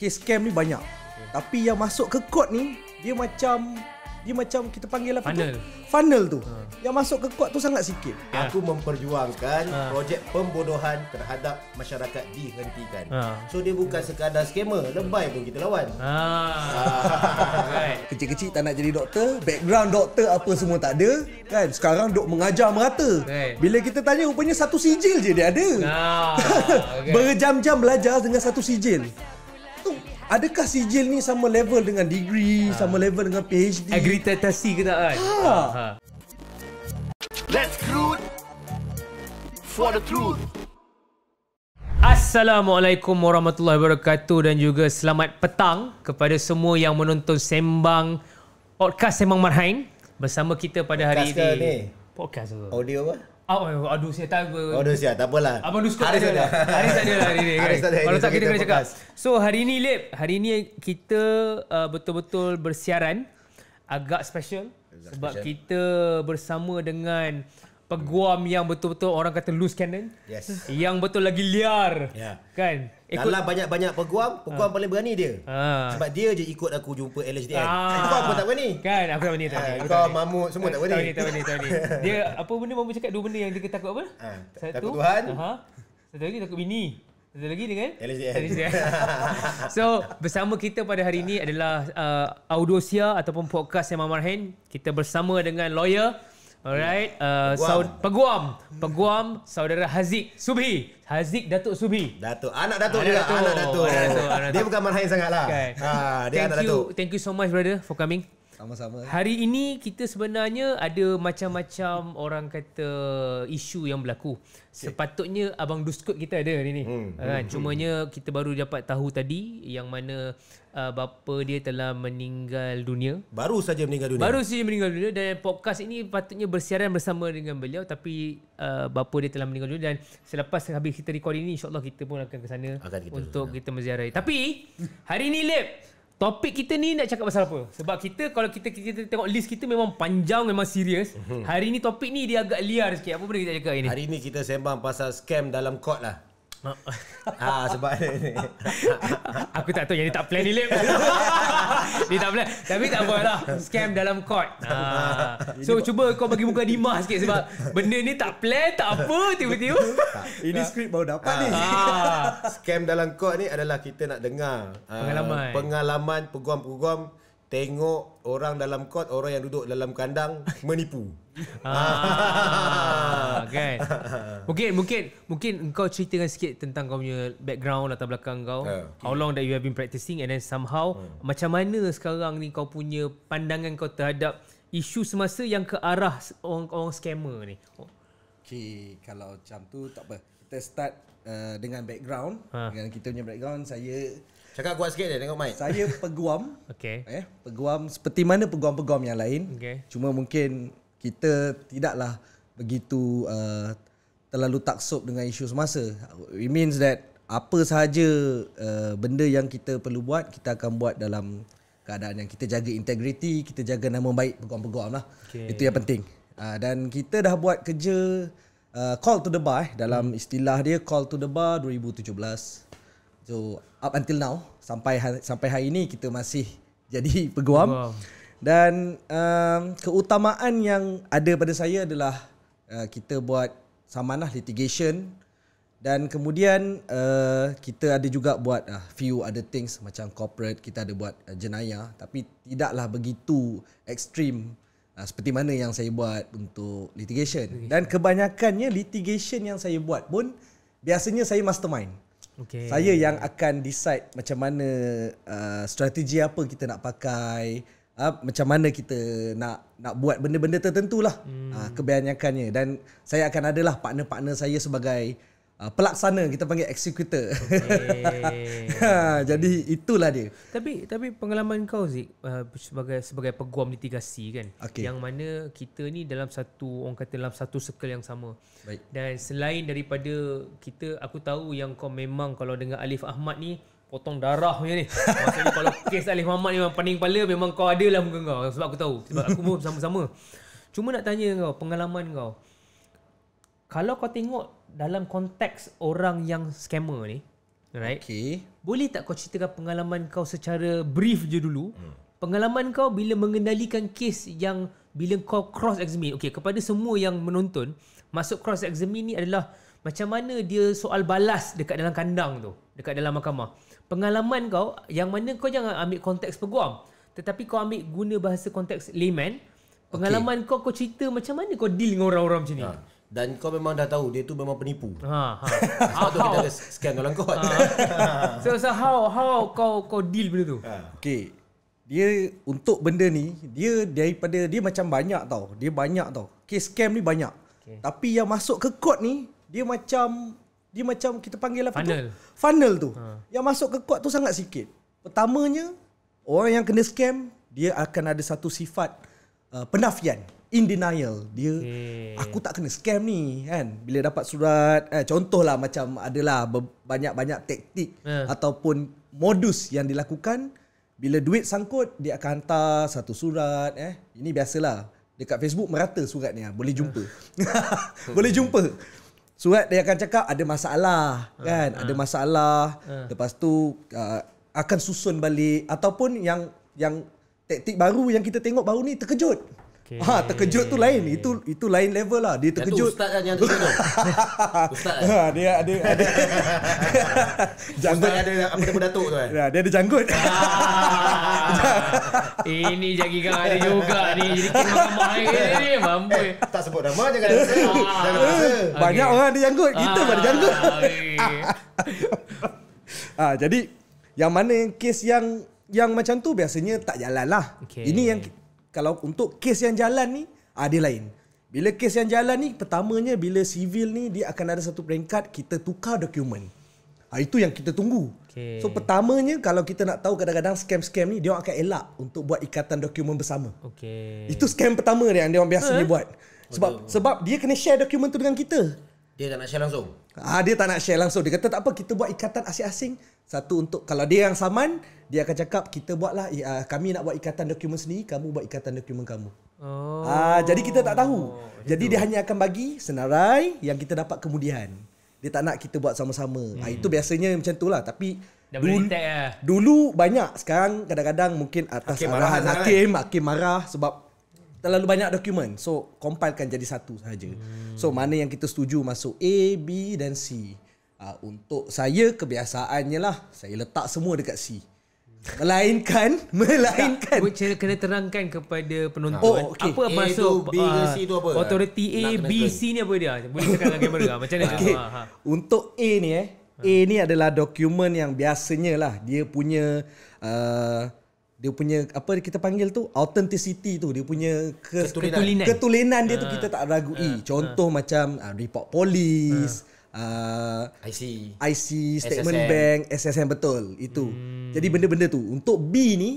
Case scam ni banyak okay. Tapi yang masuk ke court ni Dia macam Dia macam kita panggil apa Funnel. tu Funnel tu ha. Yang masuk ke court tu sangat sikit ya. Aku memperjuangkan ha. Projek pembodohan terhadap masyarakat dihentikan ha. So dia bukan sekadar skema Lebay pun kita lawan ha. Ha. Kecil-kecil tak nak jadi doktor Background doktor apa semua tak ada kan? Sekarang dok mengajar merata okay. Bila kita tanya rupanya satu sijil je dia ada ha. okay. Berjam-jam belajar dengan satu sijil Adakah sijil ni sama level dengan degree, ha. sama level dengan PhD? Agritatasi ke tak kan? Ha. ha. ha. Let's crude for the truth. Assalamualaikum warahmatullahi wabarakatuh dan juga selamat petang kepada semua yang menonton sembang podcast Sembang Marhain bersama kita pada podcast hari ini. Podcast ke ni? Podcast apa? Audio apa? Oh, aduh saya tak Aduh saya tak apalah. Abang Dusko hari tak ada. Lah hari tak ada hari ni. Kalau tak kita kena cakap. So hari ni Lip, hari ni kita uh, betul-betul bersiaran agak special agak sebab special. kita bersama dengan peguam yang betul-betul orang kata loose cannon yes yang betul lagi liar yeah. kan ikut dalam banyak-banyak peguam peguam ha. paling berani dia ha. sebab dia je ikut aku jumpa LHDN ha. Ah. kau apa tak berani kan aku tak berani tak berani mamut semua tak berani tak berani tak berani, tak berani. dia apa benda mamut cakap dua benda yang dia takut apa ha. satu takut Tuhan uh satu lagi takut bini satu lagi dengan kan? LHDN. so, bersama kita pada hari ini adalah uh, Audosia ataupun podcast yang Marhan. Kita bersama dengan lawyer. Alright. Uh, Peguam. Sa- Peguam. Peguam saudara Haziq Subhi. Haziq Datuk Subhi. Datuk. Anak Datuk anak juga. Anak Datuk. dia bukan main sangatlah. Okay. Ha, dia thank anak you, Datuk. Thank you so much brother for coming. Sama-sama. Hari ini kita sebenarnya ada macam-macam orang kata isu yang berlaku. Okay. Sepatutnya abang Duskut kita ada hari ini. Hmm. Ha, hmm. cumanya kita baru dapat tahu tadi yang mana uh, bapa dia telah meninggal dunia. Baru saja meninggal dunia. Baru saja meninggal dunia dan podcast ini patutnya bersiaran bersama dengan beliau tapi uh, bapa dia telah meninggal dunia dan selepas habis kita record ini insya kita pun akan ke sana untuk kita menziarahi. Tapi hari ini live Topik kita ni nak cakap pasal apa? Sebab kita kalau kita kita tengok list kita memang panjang memang serius. Mhm. Hari ni topik ni dia agak liar sikit. Apa benda kita cakap hari ni? Hari ni kita sembang pasal scam dalam court lah. ah sebab ni. aku tak tahu yang dia tak plan ni lip. dia tak plan. Tapi tak apa lah. Scam dalam court. Ah. So cuba kau bagi muka Dimah sikit sebab benda ni tak plan tak apa tiba-tiba. ini skrip baru dapat ah. ni. Ah. Scam dalam court ni adalah kita nak dengar ah, pengalaman. Uh, pengalaman peguam-peguam tengok orang dalam court, orang yang duduk dalam kandang menipu ah, kan? mungkin mungkin mungkin engkau ceritakan sikit tentang kau punya background latar belakang kau. Yeah. Ya, How long that you have been practicing and then somehow hmm. macam mana sekarang ni kau punya pandangan kau terhadap isu semasa yang ke arah orang-orang scammer ni. Okay, kalau macam tu tak apa. Kita start uh, dengan background. Ha. Dengan kita punya background, saya Cakap kuat sikit dia tengok mic. Saya peguam. okay. Eh, peguam seperti mana peguam-peguam yang lain. Okay. Cuma mungkin kita tidaklah begitu uh, terlalu taksub dengan isu semasa. It means that apa sahaja uh, benda yang kita perlu buat, kita akan buat dalam keadaan yang kita jaga integriti, kita jaga nama baik peguam-peguam lah. Okay. Itu yang penting. Uh, dan kita dah buat kerja uh, call to the bar eh, dalam hmm. istilah dia call to the bar 2017. So up until now, sampai ha-, sampai hari ini kita masih jadi peguam. Wow. Dan um, keutamaan yang ada pada saya adalah uh, kita buat samanah litigation dan kemudian uh, kita ada juga buat uh, few other things macam corporate kita ada buat uh, jenayah tapi tidaklah begitu ekstrim uh, seperti mana yang saya buat untuk litigation dan kebanyakannya litigation yang saya buat pun biasanya saya mastermind okay. saya yang akan decide macam mana uh, strategi apa kita nak pakai ha, macam mana kita nak nak buat benda-benda tertentu lah hmm. ha, kebanyakannya dan saya akan adalah partner-partner saya sebagai uh, pelaksana kita panggil executor Okay. ha, okay. jadi itulah dia. Tapi tapi pengalaman kau Zik uh, sebagai sebagai peguam litigasi kan okay. yang mana kita ni dalam satu orang kata dalam satu circle yang sama. Baik. Dan selain daripada kita aku tahu yang kau memang kalau dengar Alif Ahmad ni potong darah punya ni. Maksudnya kalau kes Alif Mahmud ni memang pening kepala memang kau ada lah muka kau sebab aku tahu sebab aku pun sama-sama. Cuma nak tanya kau pengalaman kau. Kalau kau tengok dalam konteks orang yang scammer ni, right? Okay. Boleh tak kau ceritakan pengalaman kau secara brief je dulu? Hmm. Pengalaman kau bila mengendalikan kes yang bila kau cross examine. Okey, kepada semua yang menonton, masuk cross examine ni adalah macam mana dia soal balas dekat dalam kandang tu, dekat dalam mahkamah pengalaman kau yang mana kau jangan ambil konteks peguam tetapi kau ambil guna bahasa konteks layman pengalaman okay. kau kau cerita macam mana kau deal dengan orang-orang macam ni ha. dan kau memang dah tahu dia tu memang penipu ha ha sebab ah, tu kita scan orang kau ha. so so how how kau kau deal benda tu ha. okey dia untuk benda ni dia daripada dia macam banyak tau dia banyak tau kes scam ni banyak okay. tapi yang masuk ke court ni dia macam dia macam kita panggil apa funnel. tu? Funnel tu. Ha. Yang masuk ke kuat tu sangat sikit. Pertamanya, orang yang kena scam, dia akan ada satu sifat uh, penafian. In denial. Dia, okay. aku tak kena scam ni. kan Bila dapat surat, eh, contohlah macam adalah banyak-banyak taktik ha. ataupun modus yang dilakukan. Bila duit sangkut, dia akan hantar satu surat. eh Ini biasalah. Dekat Facebook merata ni. Boleh jumpa. Ya. Boleh jumpa surat dia akan cakap ada masalah ha, kan ha. ada masalah ha. lepas tu uh, akan susun balik ataupun yang yang taktik baru yang kita tengok baru ni terkejut Okay. Ha, terkejut tu lain. Itu itu lain level lah. Dia terkejut. Itu ustaz yang terkejut. ustaz. Kan? Ha, dia ada ada janggut. ada apa datuk tu kan. Ya, dia ada janggut. Ah. ini jagi kau ada juga ni. Jadi kena mamai ni, mamboi. Eh, eh, tak sebut nama jangan rasa. Ah. jangan rasa. Eh, banyak orang ada janggut. Kita pun ada janggut. ah, ah jadi yang mana yang kes yang yang macam tu biasanya tak jalan lah. Okay. Ini yang kalau untuk kes yang jalan ni ah, lain. Bila kes yang jalan ni pertamanya bila civil ni dia akan ada satu peringkat kita tukar dokumen. Ah itu yang kita tunggu. Okay. So pertamanya kalau kita nak tahu kadang-kadang scam-scam ni dia akan elak untuk buat ikatan dokumen bersama. Okay. Itu scam pertama dia yang dia orang biasanya huh? buat. Sebab Betul. sebab dia kena share dokumen tu dengan kita. Dia tak nak share langsung. Ah dia tak nak share langsung. Dia kata tak apa kita buat ikatan asing-asing satu untuk kalau dia yang saman, dia akan cakap kita buatlah uh, kami nak buat ikatan dokumen sendiri, kamu buat ikatan dokumen kamu. Oh. Uh, jadi kita tak tahu. Oh, jadi itu. dia hanya akan bagi senarai yang kita dapat kemudian. Dia tak nak kita buat sama-sama. Ah, hmm. Uh, itu biasanya macam tu lah. tapi dulu, lah. dulu banyak sekarang kadang-kadang mungkin atas hakim arahan marah hakim, hakim marah sebab terlalu banyak dokumen. So compilekan jadi satu saja. Hmm. So mana yang kita setuju masuk A, B dan C. Uh, untuk saya kebiasaannya lah saya letak semua dekat si. Melainkan melainkan. Buat cara kena terangkan kepada penonton. Oh, okay. Apa A maksud tu, uh, tu apa? Authority A B C ni apa dia? Boleh tekan dalam kamera macam mana? Okay. Ah, ah. Untuk A ni eh. A ni adalah dokumen yang biasanya lah dia punya uh, dia punya apa kita panggil tu authenticity tu dia punya ke- ketulinan. ketulinan dia tu kita tak ragui. Contoh macam uh, report polis. IC uh, IC statement SSM. bank SSM betul itu. Hmm. Jadi benda-benda tu untuk B ni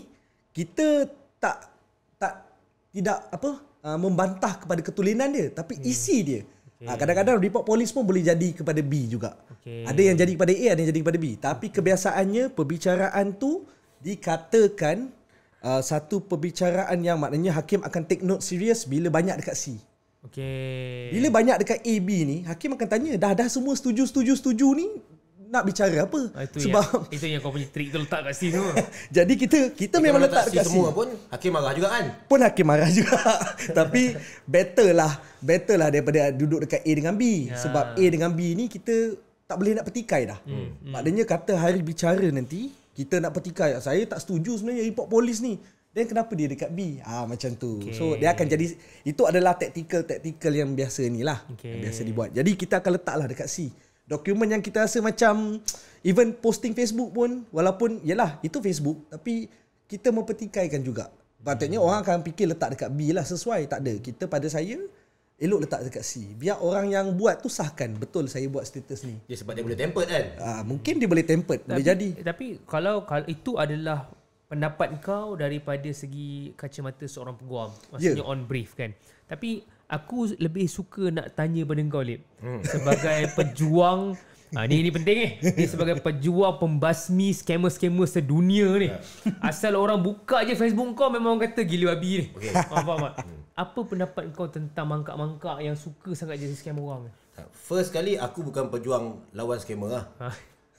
kita tak tak tidak apa uh, membantah kepada ketulenan dia tapi hmm. isi dia. Okay. Ah, kadang-kadang report polis pun boleh jadi kepada B juga. Okay. Ada yang jadi kepada A ada yang jadi kepada B tapi kebiasaannya perbicaraan tu dikatakan uh, satu perbicaraan yang maknanya hakim akan take note serius bila banyak dekat C. Okay. Bila banyak dekat AB ni, hakim akan tanya, dah dah semua setuju setuju setuju ni nak bicara apa? Ah, itu Sebab yang, itu yang kau punya trik tu letak kat sini tu. Jadi kita kita Jadi memang letak, letak Semua pun hakim marah juga kan? Pun hakim marah juga. Tapi better lah, better lah daripada duduk dekat A dengan B. Ya. Sebab A dengan B ni kita tak boleh nak petikai dah. Hmm. Hmm. Maknanya kata hari bicara nanti kita nak petikai. Saya tak setuju sebenarnya report polis ni. Dan kenapa dia dekat B? Ah macam tu. Okay. So dia akan jadi itu adalah taktikal taktikal yang biasa ni lah. Okay. Yang biasa dibuat. Jadi kita akan letaklah dekat C. Dokumen yang kita rasa macam even posting Facebook pun walaupun yalah itu Facebook tapi kita mempertikaikan juga. Patutnya hmm. orang akan fikir letak dekat B lah sesuai. Tak ada. Kita pada saya elok letak dekat C. Biar orang yang buat tu sahkan betul saya buat status ni. Ya sebab dia boleh tempered kan? Ah mungkin dia boleh tempered. boleh jadi. Tapi kalau, kalau itu adalah pendapat kau daripada segi kacamata seorang peguam maksudnya yeah. on brief kan tapi aku lebih suka nak tanya benda kau lip hmm. sebagai pejuang Ha, ni, ni penting eh. Ni sebagai pejuang pembasmi scammer-scammer sedunia ni. Ya. Asal orang buka je Facebook kau memang orang kata gila babi ni. Okay. Faham, faham, hmm. Apa pendapat kau tentang mangkak-mangkak yang suka sangat jadi scammer orang ni? First kali aku bukan pejuang lawan scammer lah. Ha.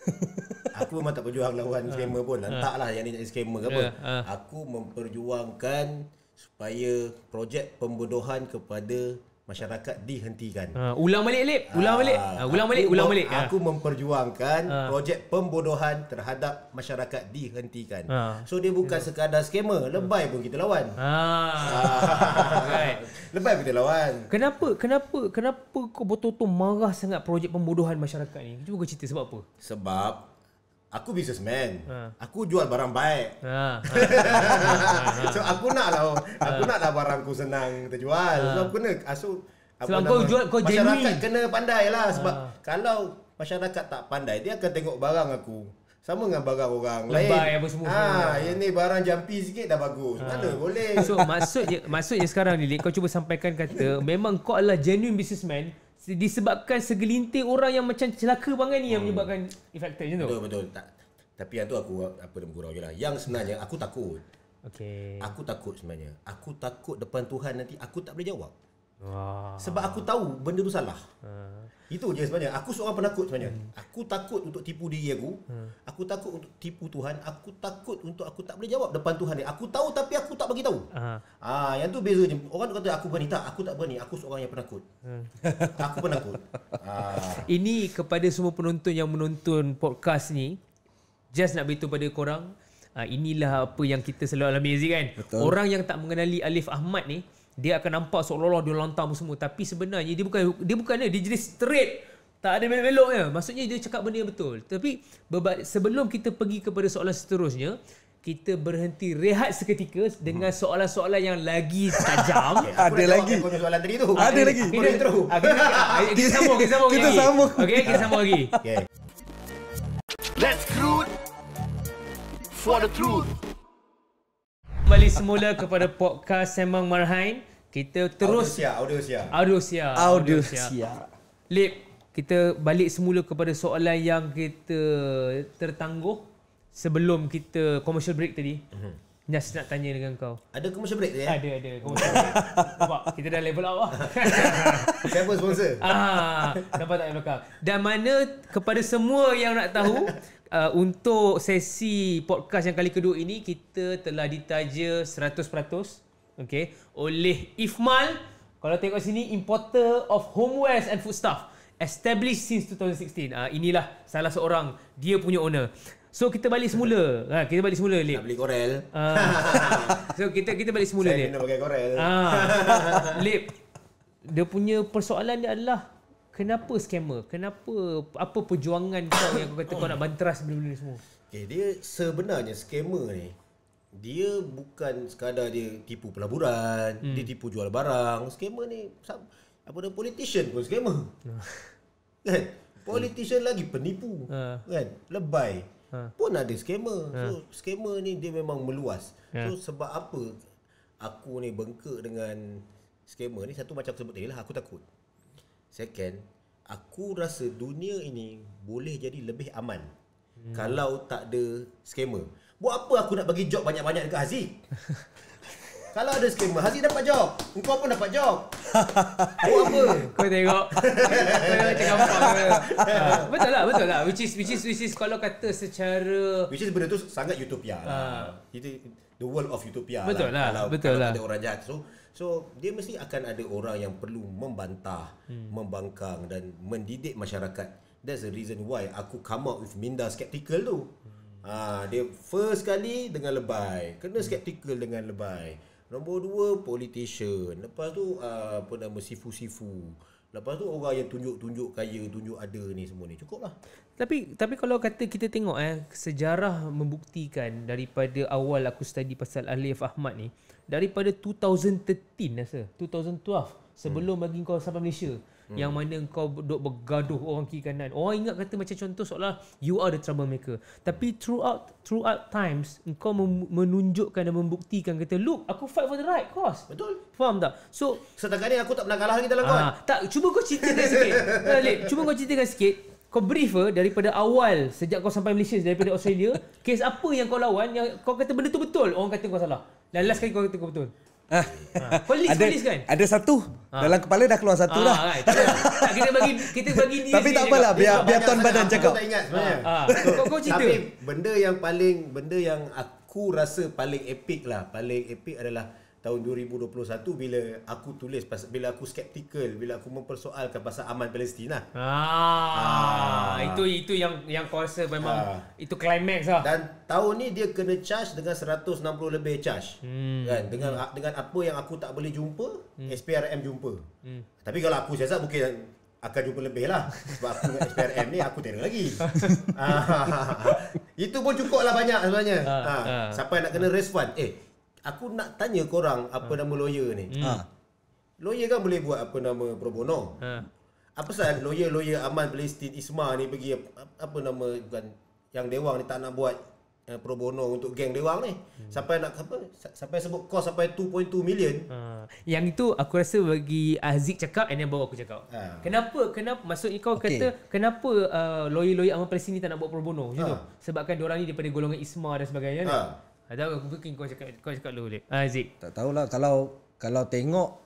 aku memang tak berjuang lawan uh, scammer pun. Entah uh, lah yang ni jadi scammer ke apa. Yeah, ya, uh. Aku memperjuangkan supaya projek pembodohan kepada masyarakat dihentikan. Uh, ulang balik Lip, ulang balik. Uh, ah, ulang ah, balik, ulang balik. Aku, ya. aku memperjuangkan uh. projek pembodohan terhadap masyarakat dihentikan. Uh. So dia bukan yeah. sekadar skema, lebay pun kita lawan. Uh. lebay kita lawan. Kenapa? Kenapa? Kenapa kau betul-betul marah sangat projek pembodohan masyarakat ni? Cuba cerita sebab apa? Sebab Aku businessman. Ha. Aku jual barang baik. Ha. ha. ha. ha. so aku nak lah. Oh. Aku nak lah barang aku senang terjual. Ha. So aku nak. Ah, so, Sebab kau jual kau jenis. kena pandai lah. Sebab ha. kalau masyarakat tak pandai, dia akan tengok barang aku. Sama dengan barang orang Lebai lain. Lebay apa semua. Ha, yang ni barang jampi sikit dah bagus. Ha. Mana boleh. So maksudnya, maksudnya sekarang ni, kau cuba sampaikan kata, memang kau adalah genuine businessman disebabkan segelintir orang yang macam celaka bangai ni hmm. yang menyebabkan efek tu. Betul betul. Tak. Tapi yang tu aku apa nak gurau jelah. Yang sebenarnya aku takut. Okey. Aku takut sebenarnya. Aku takut depan Tuhan nanti aku tak boleh jawab. Sebab aku tahu benda tu salah. Uh. Itu je sebenarnya. Aku seorang penakut sebenarnya. Hmm. Aku takut untuk tipu diri aku. Hmm. Aku takut untuk tipu Tuhan. Aku takut untuk aku tak boleh jawab depan Tuhan ni. Aku tahu tapi aku tak bagi tahu. Uh. Ah, yang tu beza je. Orang tu kata aku berani tak. Aku tak berani. Aku seorang yang penakut. Hmm. aku penakut. ah. Ini kepada semua penonton yang menonton podcast ni. Just nak beritahu pada korang. inilah apa yang kita selalu alami Aziz kan Betul. Orang yang tak mengenali Alif Ahmad ni dia akan nampak seolah-olah dia lantar semua tapi sebenarnya dia bukan dia bukan dia jenis straight tak ada belok meloknya maksudnya dia cakap benda yang betul tapi sebelum kita pergi kepada soalan seterusnya kita berhenti rehat seketika dengan hmm. soalan-soalan yang lagi tajam. Okay, ada lagi. soalan tadi tu. Ada, lagi. Kita, kita, kita, kita, kita sambung, kita sambung. Okey, kita sambung lagi. Okay. Let's crew for the truth kembali semula kepada podcast Semang Marhain. Kita terus audio siap, audio siap. Audio siap. Audio siap. Lip, kita balik semula kepada soalan yang kita tertangguh sebelum kita commercial break tadi. Mm-hmm. Nas nak tanya dengan kau. Ada commercial break tak? Ya? Eh? Ada, ada. Break. nampak, kita dah level up lah. Siapa sponsor? Ah, nampak tak yang belakang? Dan mana kepada semua yang nak tahu, uh, untuk sesi podcast yang kali kedua ini, kita telah ditaja 100% okay, oleh Ifmal. Kalau tengok sini, importer of homewares and foodstuff. Established since 2016. Uh, ah, inilah salah seorang dia punya owner. So kita balik semula. Ha, kita balik semula Lip. Nak beli korel. Ha. Uh, so kita kita balik semula Saya Lip. Saya nak pakai korel. Uh, ha. Lip. Dia punya persoalan dia adalah kenapa scammer? Kenapa apa perjuangan kau yang kau kata kau nak banteras benda-benda ni semua? Okay, dia sebenarnya scammer ni dia bukan sekadar dia tipu pelaburan, hmm. dia tipu jual barang. Scammer ni apa dan politician pun scammer. kan? Politician hmm. lagi penipu. Uh. Kan? Lebay ha. pun ada scammer ha. so scammer ni dia memang meluas ha. so sebab apa aku ni bengkak dengan scammer ni satu macam aku sebut tadi lah aku takut second aku rasa dunia ini boleh jadi lebih aman hmm. kalau tak ada scammer buat apa aku nak bagi job banyak-banyak dekat Haziq Kalau ada skema, Haziq dapat job. Kau pun dapat job. Kau apa? Kau tengok. Kau nak cakap apa. Betul lah, betul lah. Which is, which is, which is kalau kata secara... Which is benda tu sangat utopia lah. Ah. Itu the world of utopia lah. Betul lah, kalau, betul kalau lah. ada orang jahat. So, So dia mesti akan ada orang yang perlu membantah, hmm. membangkang dan mendidik masyarakat. That's the reason why aku come out with minda skeptical tu. Hmm. Ah ha, dia first kali dengan lebay, kena skeptikal dengan lebay. Nombor dua, politician. Lepas tu, uh, apa nama, sifu-sifu. Lepas tu orang yang tunjuk-tunjuk kaya, tunjuk ada ni semua ni. Cukup lah. Tapi, tapi kalau kata kita tengok eh, sejarah membuktikan daripada awal aku study pasal Alif Ahmad ni, daripada 2013 rasa, 2012, sebelum hmm. bagi kau sampai Malaysia, hmm. yang mana kau duk bergaduh orang kiri kanan. Orang ingat kata macam contoh seolah you are the troublemaker. Tapi throughout throughout times kau mem- menunjukkan dan membuktikan kata look aku fight for the right cause. Betul. Faham tak? So setakat ni aku tak pernah kalah lagi dalam kau. Uh, tak cuba kau ceritakan sikit. Balik, eh, cuba kau ceritakan sikit. Kau brief eh, daripada awal sejak kau sampai Malaysia daripada Australia, kes apa yang kau lawan yang kau kata benda tu betul, orang kata kau salah. Dan last kali kau kata kau betul. Ha. Ha. kan? Ada satu. Ha. Dalam kepala dah keluar satu ha. dah. Ha. Kan? Right. Tak, kita bagi kita bagi dia. Tapi tak apalah, biar biar tuan badan cakap. Aku tak ingat sebenarnya. Ha. Ha. Kau, kau cerita. Tapi benda yang paling benda yang aku rasa paling epic lah, paling epic adalah tahun 2021 bila aku tulis pasal bila aku skeptikal bila aku mempersoalkan pasal aman Palestin lah. Ah, ah, itu itu yang yang kau memang ah. itu climax lah. Dan tahun ni dia kena charge dengan 160 lebih charge. Hmm. Kan dengan hmm. dengan apa yang aku tak boleh jumpa, hmm. SPRM jumpa. Hmm. Tapi kalau aku siasat mungkin akan jumpa lebih lah sebab aku dengan SPRM ni aku terror lagi. Ah. itu pun cukup lah banyak sebenarnya. Ah, ah, ah, ah, nak kena ah. Eh, aku nak tanya korang apa ha. nama lawyer ni. Hmm. Ha. Lawyer kan boleh buat apa nama pro bono. Ha. Apa pasal lawyer-lawyer Aman Palestin Isma ni pergi apa nama bukan yang dewang ni tak nak buat uh, pro bono untuk geng dewang ni. Hmm. Sampai nak apa sampai sebut kos sampai 2.2 million. Ha. Yang itu aku rasa bagi Aziz cakap and then baru aku cakap. Ha. Kenapa kenapa maksud kau okay. kata kenapa uh, lawyer-lawyer Aman Palestin ni tak nak buat pro bono ha. gitu? Sebabkan diorang ni daripada golongan Isma dan sebagainya. Ha. Atau aku booking kau cakap kau cakap lu boleh. Ah Zik. Tak tahulah kalau kalau tengok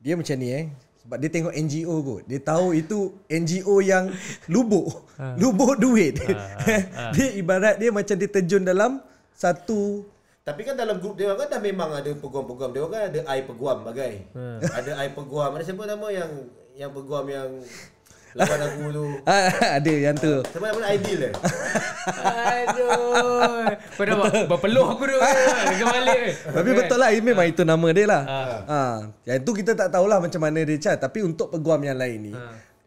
dia macam ni eh. Sebab dia tengok NGO kot. Dia tahu itu NGO yang lubuk. Ah. lubuk duit. Ah, ah, dia ibarat dia macam dia terjun dalam satu tapi kan dalam grup dia kan dah memang ada peguam-peguam dia kan ada ai peguam bagai. Hmm. Ada ai peguam. Ada siapa nama yang yang peguam yang Lepas aku tu ah, Ada yang tu Sebab mana ideal eh Aduh Kau dah berpeluh aku tu balik Tapi betul lah Memang ah. itu nama dia lah ha. ha. Yang tu kita tak tahulah Macam mana dia cat Tapi untuk peguam yang lain ni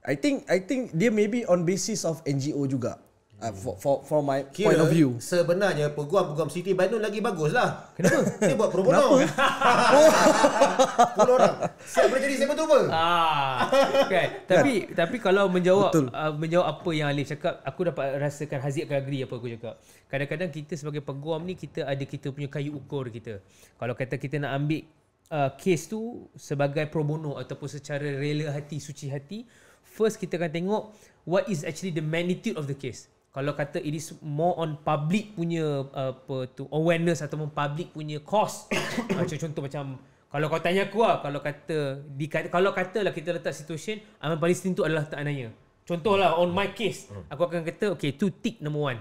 I think I think Dia maybe on basis of NGO juga Uh, for, for, for my Kira point of view. Sebenarnya peguam-peguam City Bandung lagi bagus lah. Kenapa? Dia buat pro bono. Kenapa? Puluh orang. Siapa boleh jadi siapa tu apa? Ah, okay. tapi kan? tapi kalau menjawab uh, menjawab apa yang Alif cakap, aku dapat rasakan Haziq akan agree apa aku cakap. Kadang-kadang kita sebagai peguam ni, kita ada kita punya kayu ukur kita. Kalau kata kita nak ambil uh, case tu sebagai pro bono ataupun secara rela hati, suci hati, first kita akan tengok what is actually the magnitude of the case kalau kata it is more on public punya uh, apa tu awareness ataupun public punya cost macam ah, contoh macam kalau kau tanya aku lah kalau kata di kalau katalah kita letak situation aman Palestin tu adalah tak ananya contohlah on my case hmm. aku akan kata okay tu tick number one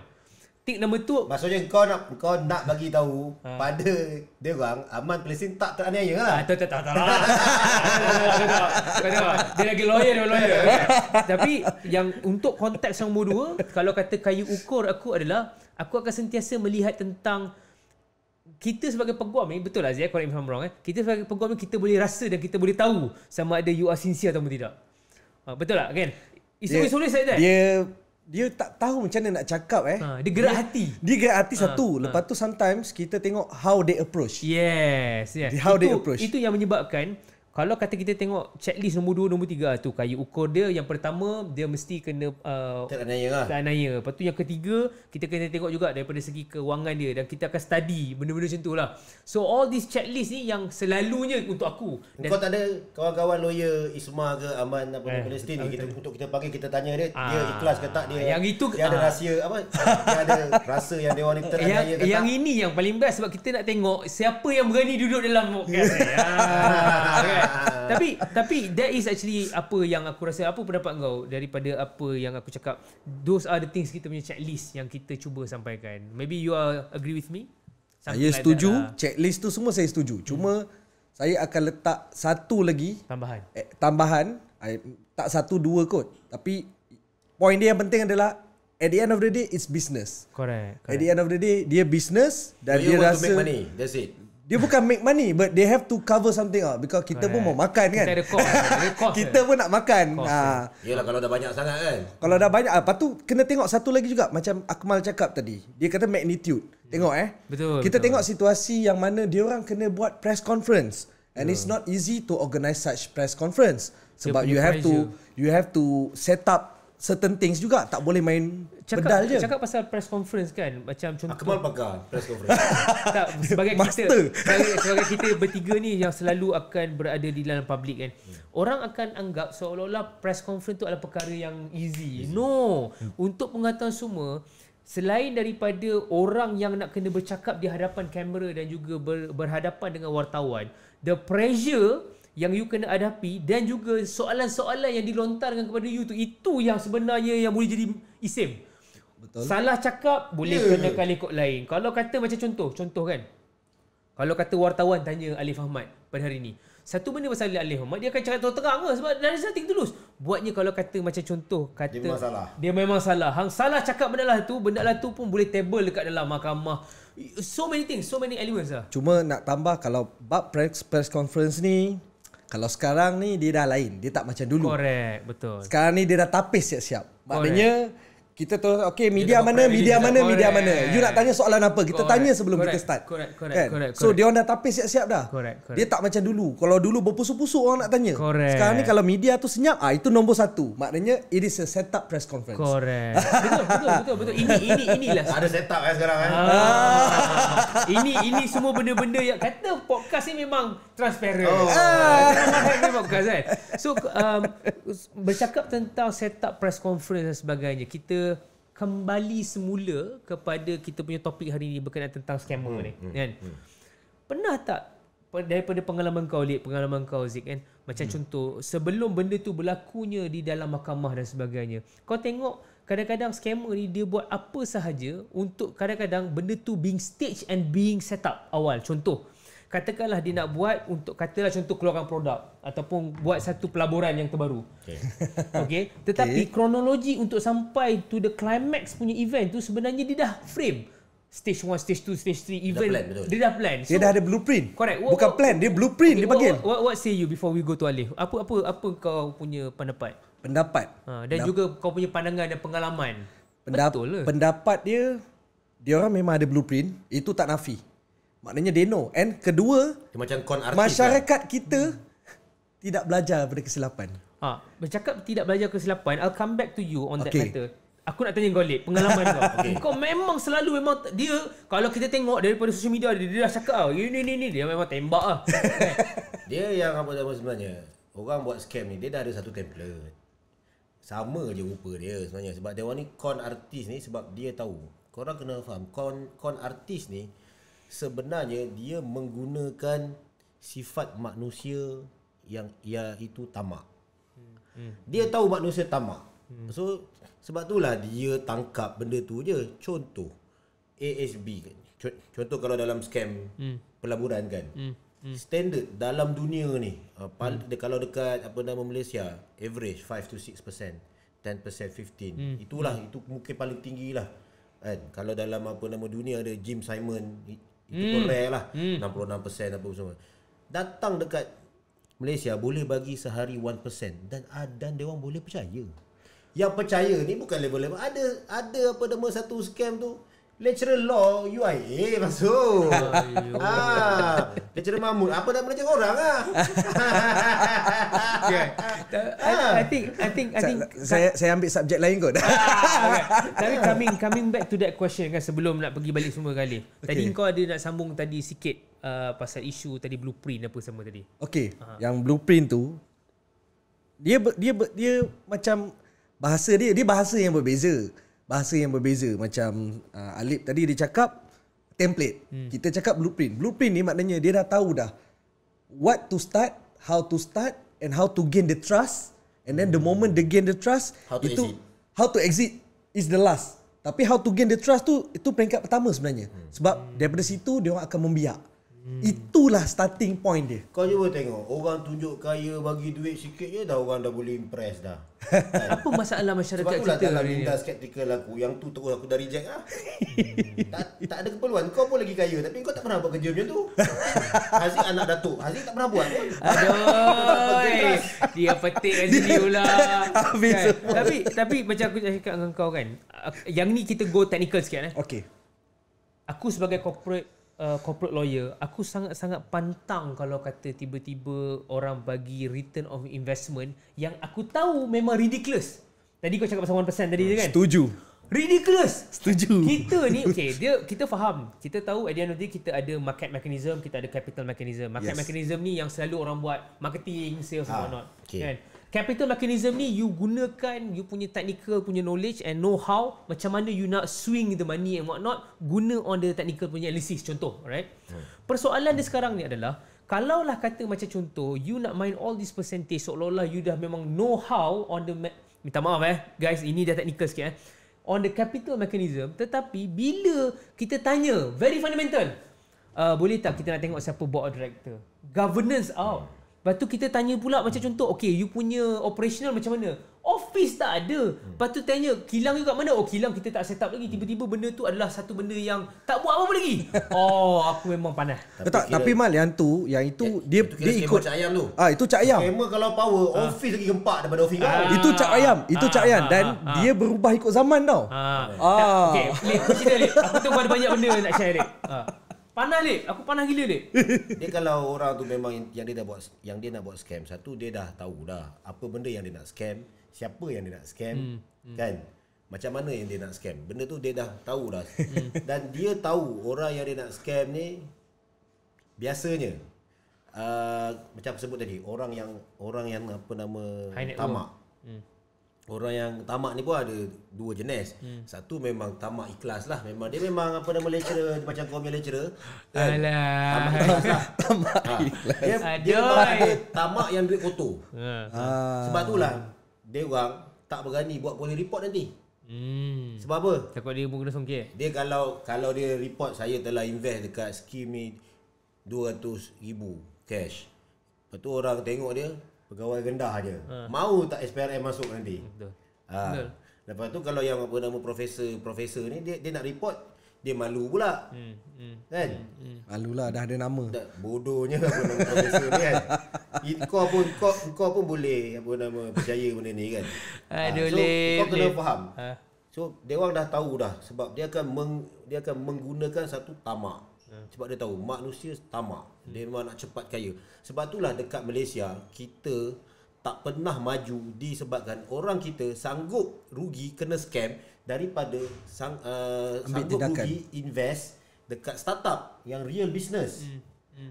pick number 2 maksudnya kau nak kau nak bagi tahu ha. pada dia orang aman placing tak teraniaya lah Tidak ah, tidak tidak tak tak dia lagi lawyer dia lawyer tapi yang untuk konteks yang nombor kalau kata kayu ukur aku adalah aku akan sentiasa melihat tentang kita sebagai peguam ni betul lah Zia kalau I'm eh. Kita sebagai peguam ni kita boleh rasa dan kita boleh tahu sama ada you are sincere atau tidak. Ah, betul lah kan? Isu-isu ni saya dah. Dia dia tak tahu macam mana nak cakap eh. Ha, dia gerak dia, hati. Dia gerak hati ha, satu. Ha. Lepas tu sometimes kita tengok how they approach. Yes, yes. How itu, they approach. Itu yang menyebabkan kalau kata kita tengok checklist nombor dua, nombor tiga tu kayu ukur dia yang pertama dia mesti kena uh, tanaya lah. lepas tu yang ketiga kita kena tengok juga daripada segi kewangan dia dan kita akan study benda-benda macam tu lah so all this checklist ni yang selalunya untuk aku kau tak ada kawan-kawan lawyer Isma ke Aman apa eh, ni kita, untuk kita panggil kita tanya dia aa, dia ah, ikhlas ke tak dia yang itu dia aa, ada ah. rahsia apa dia ada rasa yang dia ni tanaya yang, ke yang tak? ini yang paling best sebab kita nak tengok siapa yang berani duduk dalam podcast ni ha, tapi tapi that is actually apa yang aku rasa apa pendapat kau daripada apa yang aku cakap those are the things kita punya checklist yang kita cuba sampaikan maybe you are agree with me saya like setuju lah. checklist tu semua saya setuju cuma saya akan letak satu lagi tambahan eh, tambahan I, tak satu dua kot tapi point dia yang penting adalah At the end of the day, it's business. Correct, correct. At the end of the day, dia business dan so dia rasa. You want to make money, that's it. Dia bukan make money but they have to cover something ah because kita right. pun mau makan kan. Kita cost. cost kita pun nak makan. Ha. Ah. Yalah kalau dah banyak sangat kan. Kalau dah banyak apa ah, tu kena tengok satu lagi juga macam Akmal cakap tadi. Dia kata magnitude. Tengok eh. Betul. Kita betul. tengok situasi yang mana dia orang kena buat press conference and yeah. it's not easy to organize such press conference sebab you have pressure. to you have to set up certain things juga tak boleh main cakap, bedal je. Cakap pasal press conference kan macam contoh Akmal Pagar press conference. tak sebagai Master. kita sebagai, sebagai kita bertiga ni yang selalu akan berada di dalam public kan. Hmm. Orang akan anggap seolah-olah press conference tu adalah perkara yang easy. easy. No. Hmm. Untuk pengetahuan semua selain daripada orang yang nak kena bercakap di hadapan kamera dan juga ber, berhadapan dengan wartawan, the pressure yang you kena hadapi dan juga soalan-soalan yang dilontarkan kepada you tu itu yang sebenarnya yang boleh jadi isim. Betul. Salah cakap boleh yeah. kena kali kot lain. Kalau kata macam contoh, contoh kan. Kalau kata wartawan tanya Alif Ahmad pada hari ini. Satu benda pasal Alif Ahmad, dia akan cakap terang-terang lah sebab dari nothing tulus. Buatnya kalau kata macam contoh, kata dia memang salah. Dia memang salah. Hang salah cakap benda lah tu, benda lah tu pun boleh table dekat dalam mahkamah. So many things, so many elements lah. Cuma nak tambah kalau bab press, press conference ni, kalau sekarang ni dia dah lain, dia tak macam dulu. Korek, betul. Sekarang ni dia dah tapis siap-siap. Maknanya kita terus okay media yeah, mana media mana korang. media mana you nak tanya soalan apa kita correct, tanya sebelum correct, kita start correct correct kan? correct, correct so dia orang dah tapis siap-siap dah correct, correct. dia tak macam dulu kalau dulu berpusu-pusu orang nak tanya correct. sekarang ni kalau media tu senyap ah itu nombor satu maknanya it is a set press conference correct betul betul betul, betul. ini ini inilah ada set kan sekarang kan ah. ini ini semua benda-benda yang kata podcast ni memang transparent oh. ah. podcast kan so um, bercakap tentang set press conference dan sebagainya kita kembali semula kepada kita punya topik hari ini berkenaan tentang scammer hmm, ni hmm, kan hmm. pernah tak daripada pengalaman kau lihat pengalaman kau Zik kan macam hmm. contoh sebelum benda tu berlakunya di dalam mahkamah dan sebagainya kau tengok kadang-kadang scammer ni dia buat apa sahaja untuk kadang-kadang benda tu being staged and being set up awal contoh katakanlah dia nak buat untuk katalah contoh keluarkan produk ataupun buat satu pelaburan yang terbaru. Okey. Okay. Tetapi okay. kronologi untuk sampai to the climax punya event tu sebenarnya dia dah frame stage 1, stage 2, stage 3 event. dah plan, dia dah plan. So, dia dah ada blueprint. Correct. What, Bukan what, plan, dia blueprint okay, dia bagi. What, what, what say you before we go to Alif? Apa apa apa kau punya pendapat? Pendapat. Ha, dan Pendap- juga kau punya pandangan dan pengalaman. Pendap- Betul lah. Pendapat dia dia orang memang ada blueprint, itu tak nafi. Maknanya they know And kedua macam kon artis Masyarakat lah. kita hmm. Tidak belajar daripada kesilapan ha, Bercakap tidak belajar kesilapan I'll come back to you on okay. that matter Aku nak tanya kau Lip Pengalaman kau okay. Kau memang selalu memang Dia Kalau kita tengok daripada social media Dia, dia dah cakap tau ah, Ini ni ni Dia memang tembak lah eh. Dia yang apa nama sebenarnya Orang buat scam ni Dia dah ada satu template Sama je rupa dia sebenarnya Sebab dia orang ni kon artis ni Sebab dia tahu Korang kena faham kon kon artis ni sebenarnya dia menggunakan sifat manusia yang iaitu tamak. Hmm. Dia tahu manusia tamak. So sebab itulah dia tangkap benda tu je. Contoh ASB kan. Contoh kalau dalam scam hmm. pelaburan kan. Hmm. Standard dalam dunia ni uh, kalau dekat apa nama Malaysia average 5 to 6%. 10% 15 hmm. itulah hmm. itu mungkin paling tinggilah. kan kalau dalam apa nama dunia ada Jim Simon itu hmm. rare lah hmm. 66% Datang dekat Malaysia Boleh bagi sehari 1% Dan Adan ah, dia orang boleh percaya Yang percaya ni bukan level-level Ada ada apa nama satu scam tu Lecture law UIA masuk. ha. lecture Mahmud. Apa nak belajar orang ah? okay. Ha. I, I think I think I think Sa- saya saya ambil subjek lain kot. Ah, okay. Tapi coming coming back to that question kan sebelum nak pergi balik semua kali. Okay. Tadi kau ada nak sambung tadi sikit uh, pasal isu tadi blueprint apa semua tadi. Okey. Ha. Ah. Yang blueprint tu dia dia dia, dia macam bahasa dia dia bahasa yang berbeza bahasa yang berbeza macam uh, Alip tadi dia cakap template. Hmm. Kita cakap blueprint. Blueprint ni maknanya dia dah tahu dah what to start, how to start and how to gain the trust and then the hmm. moment they gain the trust how itu to how to exit is the last. Tapi how to gain the trust tu itu peringkat pertama sebenarnya. Hmm. Sebab daripada situ dia orang akan membiak. Hmm. Itulah starting point dia Kau cuba tengok Orang tunjuk kaya Bagi duit sikit je Dah orang dah boleh impress dah Apa masalah masyarakat kita Sebab itulah dalam minta skeptikal aku Yang tu terus aku dah reject lah tak, tak ada keperluan Kau pun lagi kaya Tapi kau tak pernah buat kerja macam tu Haziq anak datuk Haziq tak pernah buat Aduh eh. Dia petik kat sini pula kan? tapi, tapi macam aku cakap dengan kau kan Yang ni kita go technical sikit eh? Okay Aku sebagai corporate uh, corporate lawyer, aku sangat-sangat pantang kalau kata tiba-tiba orang bagi return of investment yang aku tahu memang ridiculous. Tadi kau cakap pasal 1% tadi kan? Setuju. Ridiculous. Setuju. Kita ni, okay, dia, kita faham. Kita tahu at the end of the day, kita ada market mechanism, kita ada capital mechanism. Market yes. mechanism ni yang selalu orang buat marketing, sales ha. and ah, whatnot. Okay. Kan? capital mechanism ni you gunakan you punya technical punya knowledge and know how macam mana you nak swing the money and what not guna on the technical punya analysis contoh right hmm. persoalan dia sekarang ni adalah kalaulah kata macam contoh you nak main all this percentage seolah-olah you dah memang know how on the minta maaf eh guys ini dah technical sikit eh on the capital mechanism tetapi bila kita tanya very fundamental uh, boleh tak kita nak tengok siapa board director governance out hmm. Lepas tu kita tanya pula hmm. macam contoh, okay, you punya operational macam mana? Office tak ada. Hmm. Lepas tu tanya, kilang you kat mana? Oh, kilang kita tak set up lagi. Tiba-tiba benda tu adalah satu benda yang tak buat apa-apa lagi. oh, aku memang panas. Tapi, tak, kira, tapi Mal, yang tu, yang itu, ya, dia, itu dia ikut. Cak ayam tu. Ah, itu cak ayam. Kamer kalau power, ah. office lagi gempak daripada office ah. ah. Itu cak ayam. Itu ah. cak ayam. Dan ah. dia berubah ikut zaman tau. Ah. ah. Okay, Lek, aku cerita, Lek. tu ada banyak benda nak share, Lek. Ah. Panas leh, aku panas gila leh. dia kalau orang tu memang yang dia dah buat yang dia nak buat scam. Satu dia dah tahu dah apa benda yang dia nak scam, siapa yang dia nak scam, hmm. hmm. kan? Macam mana yang dia nak scam? Benda tu dia dah tahu dah. Hmm. Dan dia tahu orang yang dia nak scam ni biasanya uh, macam sebut tadi, orang yang orang yang apa nama tamak. Orang yang tamak ni pun ada dua jenis. Hmm. Satu memang tamak ikhlas lah. Memang, dia memang apa nama lecturer macam kau punya lecturer. Kan? Alah. Tamak ikhlas lah. tamak ha. ikhlas. Ha. Dia, dia tamak yang duit kotor. Ha. ha. Sebab itulah dia orang tak berani buat boleh report nanti. Hmm. Sebab apa? Takut dia pun kena songkir. Dia kalau kalau dia report saya telah invest dekat skim ni RM200,000 cash. Lepas tu orang tengok dia, pegawai rendah aja. Ha. Mau tak SPRM masuk nanti? Betul. Ha. Lepas tu kalau yang apa nama profesor profesor ni dia dia nak report dia malu pula. Hmm. hmm. Kan? Hmm. Hmm. Malulah dah ada nama. Tak, bodohnya apa nama profesor ni kan. kau pun kau, kau pun boleh apa nama percaya benda ni kan. Aduh, ha. so, kau kena faham. Ha. So dia orang dah tahu dah sebab dia akan meng, dia akan menggunakan satu tamak. Yeah. Sebab dia tahu manusia tamak. Mm. Dia memang nak cepat kaya. Sebab itulah dekat Malaysia kita tak pernah maju disebabkan orang kita sanggup rugi kena scam daripada sang, uh, sanggup tindakan. rugi invest dekat startup yang real business. Mm.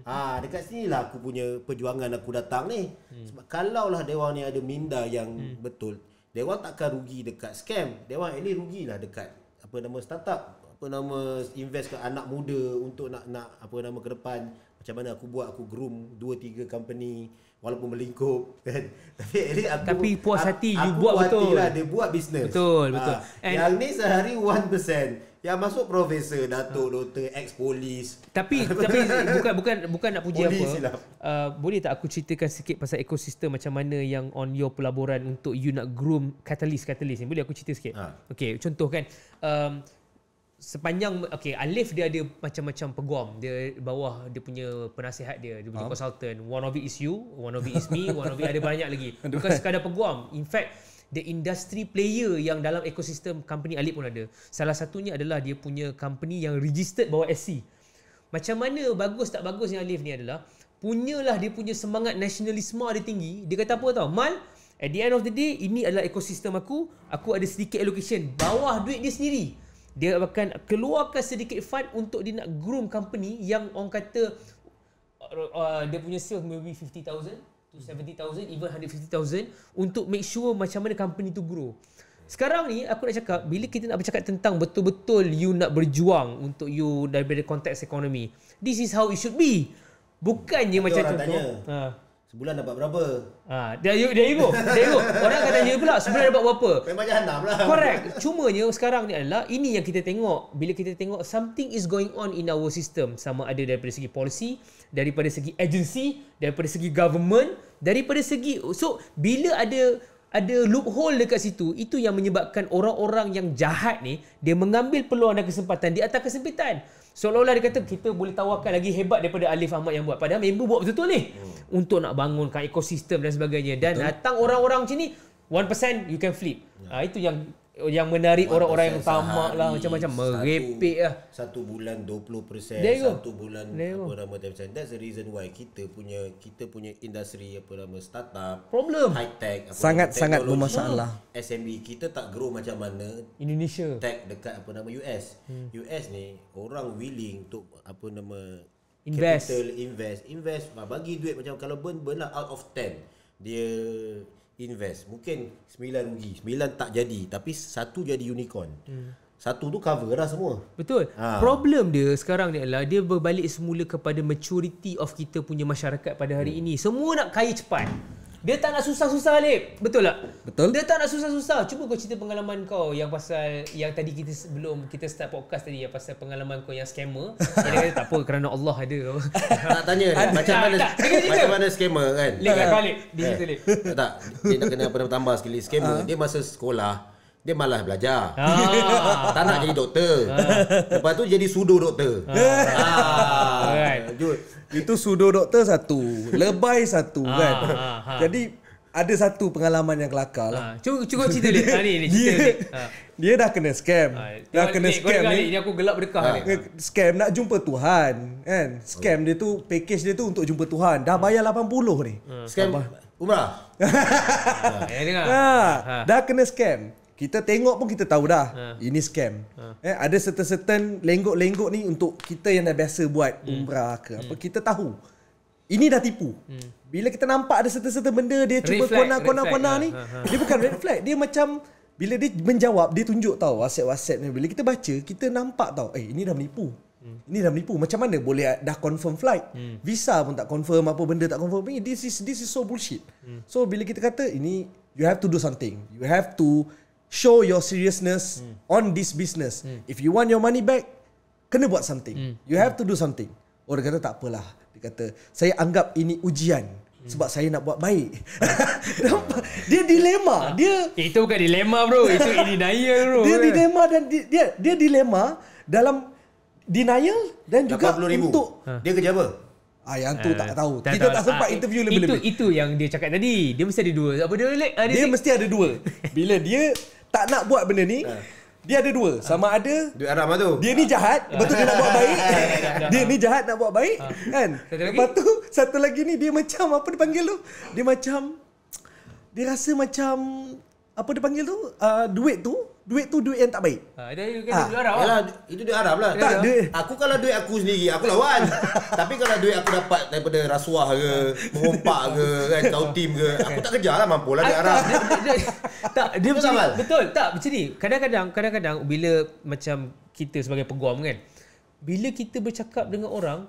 Mm. Ha dekat sinilah aku punya perjuangan aku datang ni. Mm. Sebab kalaulah dia ni ada minda yang mm. betul, dia takkan rugi dekat scam. Dia orang ini rugilah dekat apa nama startup apa nama invest ke anak muda untuk nak nak apa nama ke depan macam mana aku buat aku groom dua tiga company walaupun melingkup kan tapi ini aku, tapi puas hati aku, you aku buat betul lah, dia buat business betul ha. betul ha, yang ni sehari 1% yang masuk profesor datuk ha. doktor ex polis tapi tapi bukan bukan bukan nak puji polis apa Uh, boleh tak aku ceritakan sikit pasal ekosistem macam mana yang on your pelaburan untuk you nak groom catalyst catalyst ni boleh aku cerita sikit ha. okey contoh kan um, sepanjang okey Alif dia ada macam-macam peguam dia bawah dia punya penasihat dia dia punya consultant one of it is you one of it is me one of it ada banyak lagi bukan sekadar peguam in fact the industry player yang dalam ekosistem company Alif pun ada salah satunya adalah dia punya company yang registered bawah SC macam mana bagus tak bagusnya Alif ni adalah punyalah dia punya semangat nasionalisme dia tinggi dia kata apa tau mal at the end of the day ini adalah ekosistem aku aku ada sedikit allocation bawah duit dia sendiri dia akan keluarkan sedikit fund untuk dia nak groom company yang orang kata uh, dia punya sales maybe 50,000 to 70,000 hmm. even 150,000 untuk make sure macam mana company tu grow. Sekarang ni aku nak cakap bila kita nak bercakap tentang betul-betul you nak berjuang untuk you daripada konteks ekonomi. This is how it should be. Bukan je macam tu. ha. Sebulan dapat berapa? Ha, dia you, dia you Orang kata dia pula sebulan dapat berapa? Memang jahanam lah. Correct. Cumanya sekarang ni adalah ini yang kita tengok bila kita tengok something is going on in our system sama ada daripada segi policy, daripada segi agency, daripada segi government, daripada segi so bila ada ada loophole dekat situ itu yang menyebabkan orang-orang yang jahat ni dia mengambil peluang dan kesempatan di atas kesempitan. Seolah-olah dia kata kita boleh tawarkan lagi hebat daripada Alif Ahmad yang buat. Padahal member buat betul-betul ni. Hmm. Untuk nak bangunkan ekosistem dan sebagainya. Dan betul. datang orang-orang macam ni, 1% you can flip. Ya. Ha, itu yang yang menarik orang-orang yang tamak lah macam-macam merepek lah satu bulan 20% satu bulan apa nama tu macam that's the reason why kita punya kita punya industri apa nama startup problem high tech sangat sangat bermasalah SMB kita tak grow macam mana Indonesia tech dekat apa nama US hmm. US ni orang willing untuk apa nama invest capital, invest invest bagi duit macam kalau burn burn lah out of 10 dia invest mungkin sembilan rugi sembilan tak jadi tapi satu jadi unicorn hmm. Satu tu cover dah semua. Betul. Ha. Problem dia sekarang ni adalah dia berbalik semula kepada maturity of kita punya masyarakat pada hari hmm. ini. Semua nak kaya cepat. Dia tak nak susah-susah Alip. Betul tak? Betul. Dia tak nak susah-susah. Cuba kau cerita pengalaman kau yang pasal yang tadi kita sebelum kita start podcast tadi yang pasal pengalaman kau yang scammer. dia kata tak apa kerana Allah ada. nak tanya macam mana macam mana scammer kan? Lihat kau Alip. Di situ Alip. Tak. Dia nak kena apa nak tambah sekali. Scammer uh. dia masa sekolah dia malas belajar. Ah. tak nak jadi doktor. Ah. Lepas tu jadi sudo doktor. Ah. Ah. Itu sudo doktor satu, lebay satu ah. kan. Ah. ah. Jadi ada satu pengalaman yang kelakar lah. Ha. Cuba, cerita dia. Ah, ni, ni, dia, ha. dia dah kena scam. Ha. Dah kena scam ni. Ini aku gelap berdekah ha. ni. Scam nak jumpa Tuhan. Kan? Scam oh. dia tu, package dia tu untuk jumpa Tuhan. Dah bayar 80 ni. Ha. Scam Umrah. ha. Ya, ha. Dah kena scam kita tengok pun kita tahu dah uh. ini scam. Uh. Eh ada certain-certain lenggok-lenggok ni untuk kita yang dah biasa buat mm. umrah ke apa hmm. kita tahu. Ini dah tipu. Mm. Bila kita nampak ada certain-certain benda dia reflect, cuba kona-kona-kona ha, ni, uh-huh. dia bukan red flag, dia macam bila dia menjawab dia tunjuk tahu WhatsApp-WhatsApp ni bila kita baca kita nampak tahu eh ini dah menipu. Hmm. Ini dah menipu. Macam mana boleh dah confirm flight? Hmm. Visa pun tak confirm apa benda tak confirm. This is this is so bullshit. Hmm. So bila kita kata ini you have to do something. You have to show your seriousness mm. on this business. Mm. If you want your money back, kena buat something. Mm. You have mm. to do something. Orang oh, kata tak apalah. Dia kata, saya anggap ini ujian. Hmm. Sebab saya nak buat baik hmm. Nampak Dia dilema ah. Dia eh, Itu bukan dilema bro Itu denial bro Dia dilema dan di, Dia dia dilema Dalam Denial Dan juga Untuk ha. Dia kerja apa ah, Yang tu uh, tak tahu tak Kita tahu. tak sempat ah, interview lebih-lebih itu, itu yang dia cakap tadi Dia mesti ada dua Apa dia ah, Dia, dia mesti ada dua Bila dia tak nak buat benda ni ha. dia ada dua sama ada duit haram tu dia ni jahat betul dia nak buat baik ha. dia ni jahat nak buat baik ha. kan lepas tu satu lagi ni dia macam apa dipanggil tu dia macam dia rasa macam apa dipanggil tu uh, duit tu duit tu duit yang tak baik. Ha, itu ah. duit Arab. Yalah, itu duit Arab lah. Tak, duit. Aku kalau duit aku sendiri, aku lawan. Tapi kalau duit aku dapat daripada rasuah ke, mengumpak ke, kan, tau tim ke, aku tak kejar lah mampu lah duit ah, Arab. tak, dia betul, macam ni, betul. Tak, macam ni. Kadang-kadang, kadang-kadang bila macam kita sebagai peguam kan, bila kita bercakap dengan orang,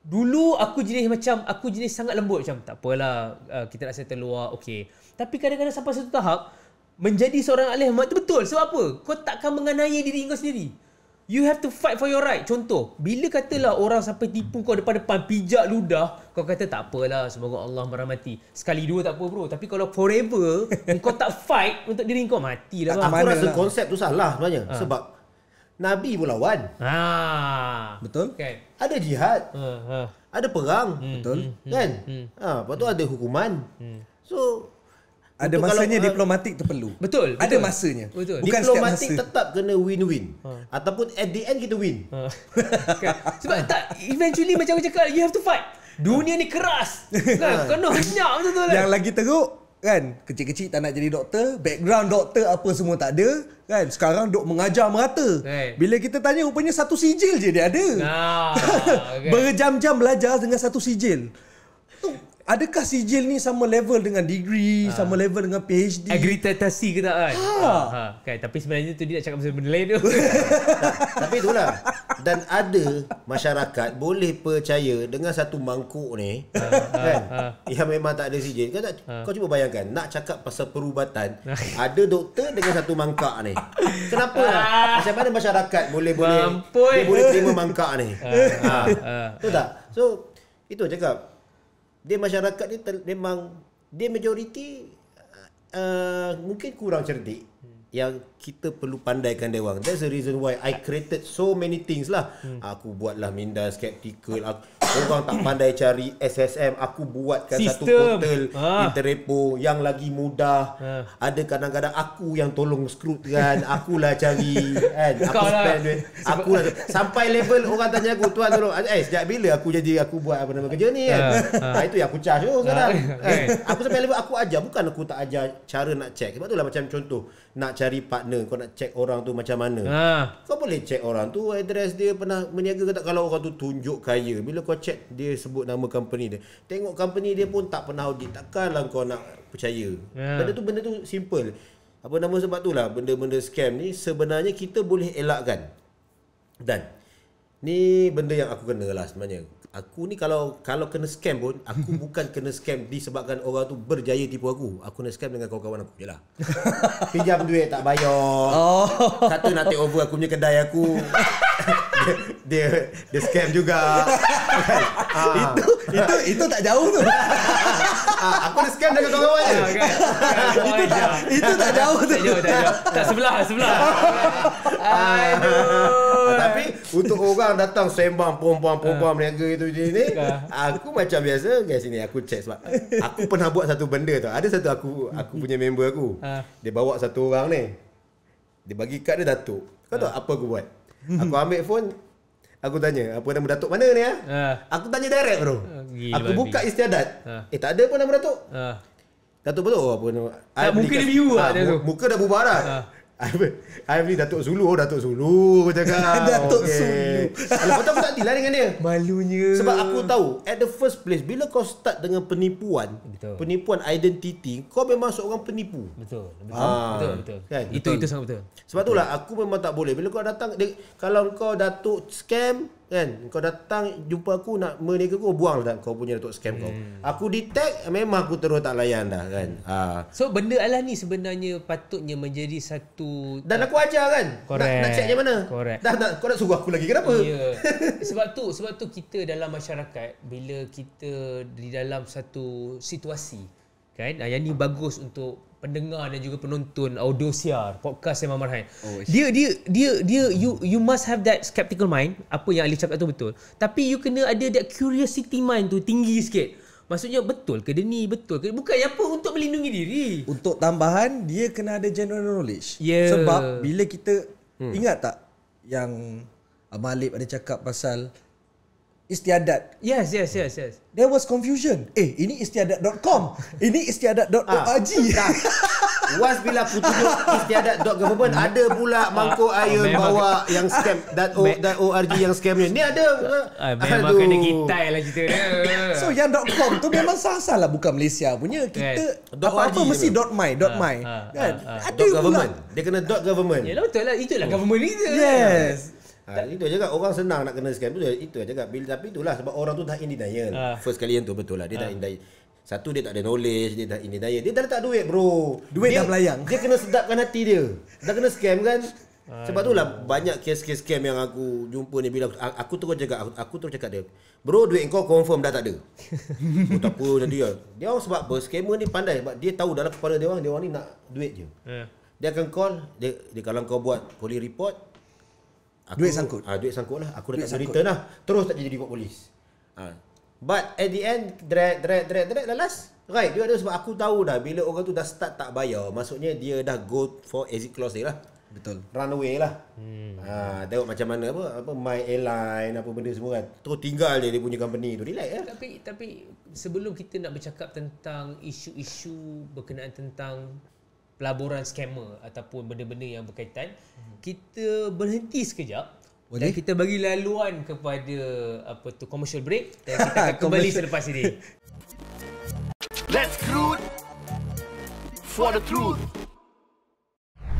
Dulu aku jenis macam aku jenis sangat lembut macam tak apalah ah, kita nak settle luar okey. Tapi kadang-kadang sampai satu tahap menjadi seorang ahli hormat tu betul. Sebab apa? Kau takkan menganiaya diri kau sendiri. You have to fight for your right. Contoh, bila katalah orang sampai tipu kau depan-depan pijak ludah, kau kata tak apalah, semoga Allah merahmati. Sekali dua tak apa bro. Tapi kalau forever, kau tak fight untuk diri kau, matilah. Aku rasa konsep tu salah sebenarnya. Ha. Sebab Nabi pun lawan. Ha. Betul? Okay. Ada jihad. Ha. Ha. Ada perang. Hmm. Betul? Hmm. hmm kan? Hmm. Ha. Lepas tu hmm. ada hukuman. Hmm. So, ada Untuk masanya kalau, diplomatik tu perlu. Betul, betul. Ada masanya. Betul. Bukan diplomatik masa. tetap kena win-win. Ha. Ataupun at the end kita win. Ha. Kan? Sebab tak eventually macam aku cakap you have to fight. Dunia ni keras. kan? Kena senyap betul tu. Kan? Yang lagi teruk kan kecil-kecil tak nak jadi doktor background doktor apa semua tak ada kan sekarang dok mengajar merata right. bila kita tanya rupanya satu sijil je dia ada nah, okay. berjam-jam belajar dengan satu sijil Adakah sijil ni sama level dengan degree, ha. sama level dengan PhD? Agritatasi ke tak kan? Ha. ha. ha. Kan, tapi sebenarnya tu dia nak cakap pasal benda lain tu. tak, tapi itulah. Dan ada masyarakat boleh percaya dengan satu mangkuk ni ha. ha kan, ha. yang memang tak ada sijil. Kau, tak, ha. kau cuba bayangkan, nak cakap pasal perubatan, ha. ada doktor dengan satu mangkak ni. Kenapa? Ha. Macam mana masyarakat boleh-boleh boleh terima mangkak ni? Ha. Ha. Ha. Ha. Ha. Tahu tak? So, itu cakap dia masyarakat ni memang dia majoriti uh, uh mungkin kurang cerdik yang kita perlu pandaikan dia orang. That's the reason why I created so many things lah. Hmm. Aku buatlah minda skeptical. Aku, orang tak pandai cari SSM. Aku buatkan System. satu portal ha. interrepo yang lagi mudah. Ha. Ada kadang-kadang aku yang tolong scrut kan. Akulah cari. kan. Aku lah. spend duit. Aku lah. Sampai level orang tanya aku. Tuan tolong. Eh sejak bila aku jadi aku buat apa nama kerja ni kan. Ha. Ha. Ha. Itu yang aku charge tu sekarang. Ha. Okay. Aku sampai level aku ajar. Bukan aku tak ajar cara nak check. Sebab tu lah macam contoh. Nak cari partner Kau nak check orang tu macam mana ha. Kau boleh check orang tu Address dia pernah meniaga ke tak Kalau orang tu tunjuk kaya Bila kau check dia sebut nama company dia Tengok company dia pun tak pernah audit Takkanlah kau nak percaya ha. Benda tu benda tu simple Apa nama sebab tu lah Benda-benda scam ni Sebenarnya kita boleh elakkan Dan Ni benda yang aku kena lah sebenarnya Aku ni kalau kalau kena scam pun aku bukan kena scam disebabkan orang tu berjaya tipu aku. Aku kena scam dengan kawan-kawan aku jelah. Pinjam duit tak bayar. Oh. Satu nak take over aku punya kedai aku. dia, dia scam juga. Kan? Ah. ah. Itu itu itu tak jauh tu. ah, aku dah scam dengan kawan-kawan je. Ah, kan? itu tak itu tak jauh tu. Tak, sebelah sebelah. Ah. Aduh. Tapi untuk orang datang sembang perempuan-perempuan berniaga itu je ni, aku macam biasa kat sini aku check sebab aku pernah buat satu benda tu. Ada satu aku aku punya member aku. Dia bawa satu orang ni. Dia bagi kad dia Datuk. Kau tahu apa aku buat? Aku ambil phone Aku tanya Apa nama datuk mana ni ya? Uh. Aku tanya direct bro uh, ha, Aku buka babi. istiadat uh. Eh tak ada pun nama datuk uh. Datuk betul apa nama Tak I mungkin dia biu lah Muka dah bubar uh. Ivan ni Datuk Zulu Oh Datuk Zulu Aku cakap Datuk okay. Zulu Lepas tu aku tak deal lah dengan dia Malunya Sebab aku tahu At the first place Bila kau start dengan penipuan betul. Penipuan identity, Kau memang seorang penipu Betul Betul ha. betul, betul. Kan? Itu, betul. itu sangat betul Sebab tu lah, Aku memang tak boleh Bila kau datang dia, Kalau kau Datuk scam kan kau datang jumpa aku nak menega kau buanglah tak kau punya untuk scam hmm. kau aku detect memang aku terus tak layan dah kan hmm. ha. so benda alah ni sebenarnya patutnya menjadi satu dan aku ajar kan nak nak check macam mana correct dah nak, kau nak suruh aku lagi kenapa yeah. sebab tu sebab tu kita dalam masyarakat bila kita di dalam satu situasi kan yang ni bagus untuk pendengar dan juga penonton audio siar podcast yang Marhan. Oh, dia dia dia dia you you must have that skeptical mind. Apa yang Ali cakap tu betul. Tapi you kena ada that curiosity mind tu tinggi sikit. Maksudnya betul ke dia ni betul ke bukan yang apa untuk melindungi diri. Untuk tambahan dia kena ada general knowledge. Yeah. Sebab bila kita hmm. ingat tak yang Amalib ada cakap pasal istiadat. Yes, yes, yes, yes. There was confusion. Eh, ini istiadat.com. ini istiadat.org. Ah, tak. Was bila aku tunjuk istiadat.government ada pula ah, mangkuk air ah, bawa yang scam dot o- org yang scam ni. Ni ada. Ah, memang Aduh. kena gitai lah cerita dia. so yang .com tu memang salah sah bukan Malaysia punya. Kita yes. apa-apa mesti dot .my. Dot ah, my. Ah, kan? Ah, ah, ada government. Dia kena dot .government. Yalah betul lah. Itulah oh. government kita. Yes. Lah. Ha, itu kak. orang senang nak kena scam tu itu aja kak. bila tapi itulah sebab orang tu tak in denial. Ha. First kali yang tu betul lah dia ha. dah in Satu dia tak ada knowledge, dia tak in denial. Dia dah letak duit bro. Duit dia, dah melayang. Dia kena sedapkan hati dia. Dah kena scam kan? Ha, sebab itulah ya. banyak kes-kes scam yang aku jumpa ni bila aku, tu terus cakap aku, aku terus cakap dia. Bro duit kau confirm dah tak ada. oh, tak apa dia. Lah. Dia orang sebab bos Scammer ni pandai sebab dia tahu dalam kepala dia orang dia orang ni nak duit je. Yeah. Dia akan call dia, dia kalau kau buat police report aku, duit sangkut. Ah, duit sangkut lah. Aku dah duit tak return lah. Terus tak jadi buat polis. Ah. But at the end, drag, drag, drag, drag, dah last. Right, dia ada sebab aku tahu dah bila orang tu dah start tak bayar, maksudnya dia dah go for exit clause dia lah. Betul. Runway lah. Hmm. Ha, tengok macam mana apa, apa my airline, apa benda semua kan. Terus tinggal dia, dia punya company tu. Relax lah. Tapi, tapi sebelum kita nak bercakap tentang isu-isu berkenaan tentang pelaburan scammer ataupun benda-benda yang berkaitan mhm. kita berhenti sekejap Boleh? dan kita bagi laluan kepada apa tu commercial break dan kita akan kembali selepas ini Let's crude for the truth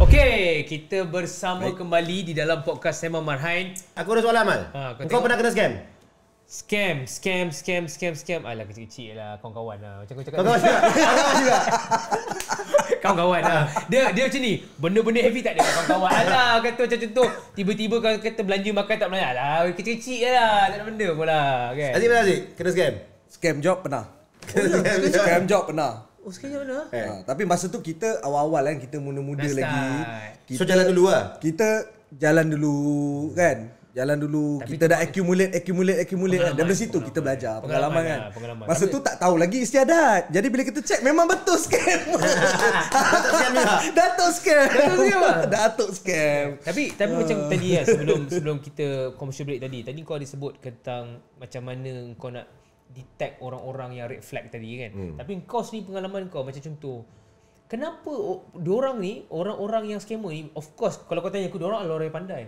Okey, kita bersama Baik. kembali di dalam podcast Sema Marhain. Aku ada soalan, Mal. Ha, kau, kau pernah kena scam? Scam, scam, scam, scam, scam. Alah, kecil-kecil lah, kawan-kawan lah. Macam kau cakap. Kawan-kawan juga. kawan-kawan lah. Dia dia macam ni, benda-benda heavy tak ada kawan-kawan. Alah kata macam contoh, tiba-tiba kau kata belanja makan tak belanja. Alah kecil-kecil lah, tak ada benda pula. Kan? Azik pernah Azik, kena scam? Scam job pernah. Oh, scam, scam job pernah. Oh, sekejap mana? Eh. Ha, tapi masa tu kita awal-awal kan, kita muda-muda lagi. Kita, so, jalan dulu lah? Kita jalan dulu kan jalan dulu tapi kita dah accumulate accumulate accumulate kan. daripada situ kita belajar pengalaman, kan? kan pengalaman. masa tu tak tahu lagi istiadat jadi bila kita check memang betul scam datuk scam datuk scam tapi tapi macam ah. tadi ya sebelum sebelum kita commercial break tadi tadi kau ada sebut tentang macam mana kau nak detect orang-orang yang red flag tadi kan hmm. tapi kau sendiri pengalaman kau macam contoh kenapa orang ni orang-orang yang scammer ni of course kalau kau tanya aku orang lorai pandai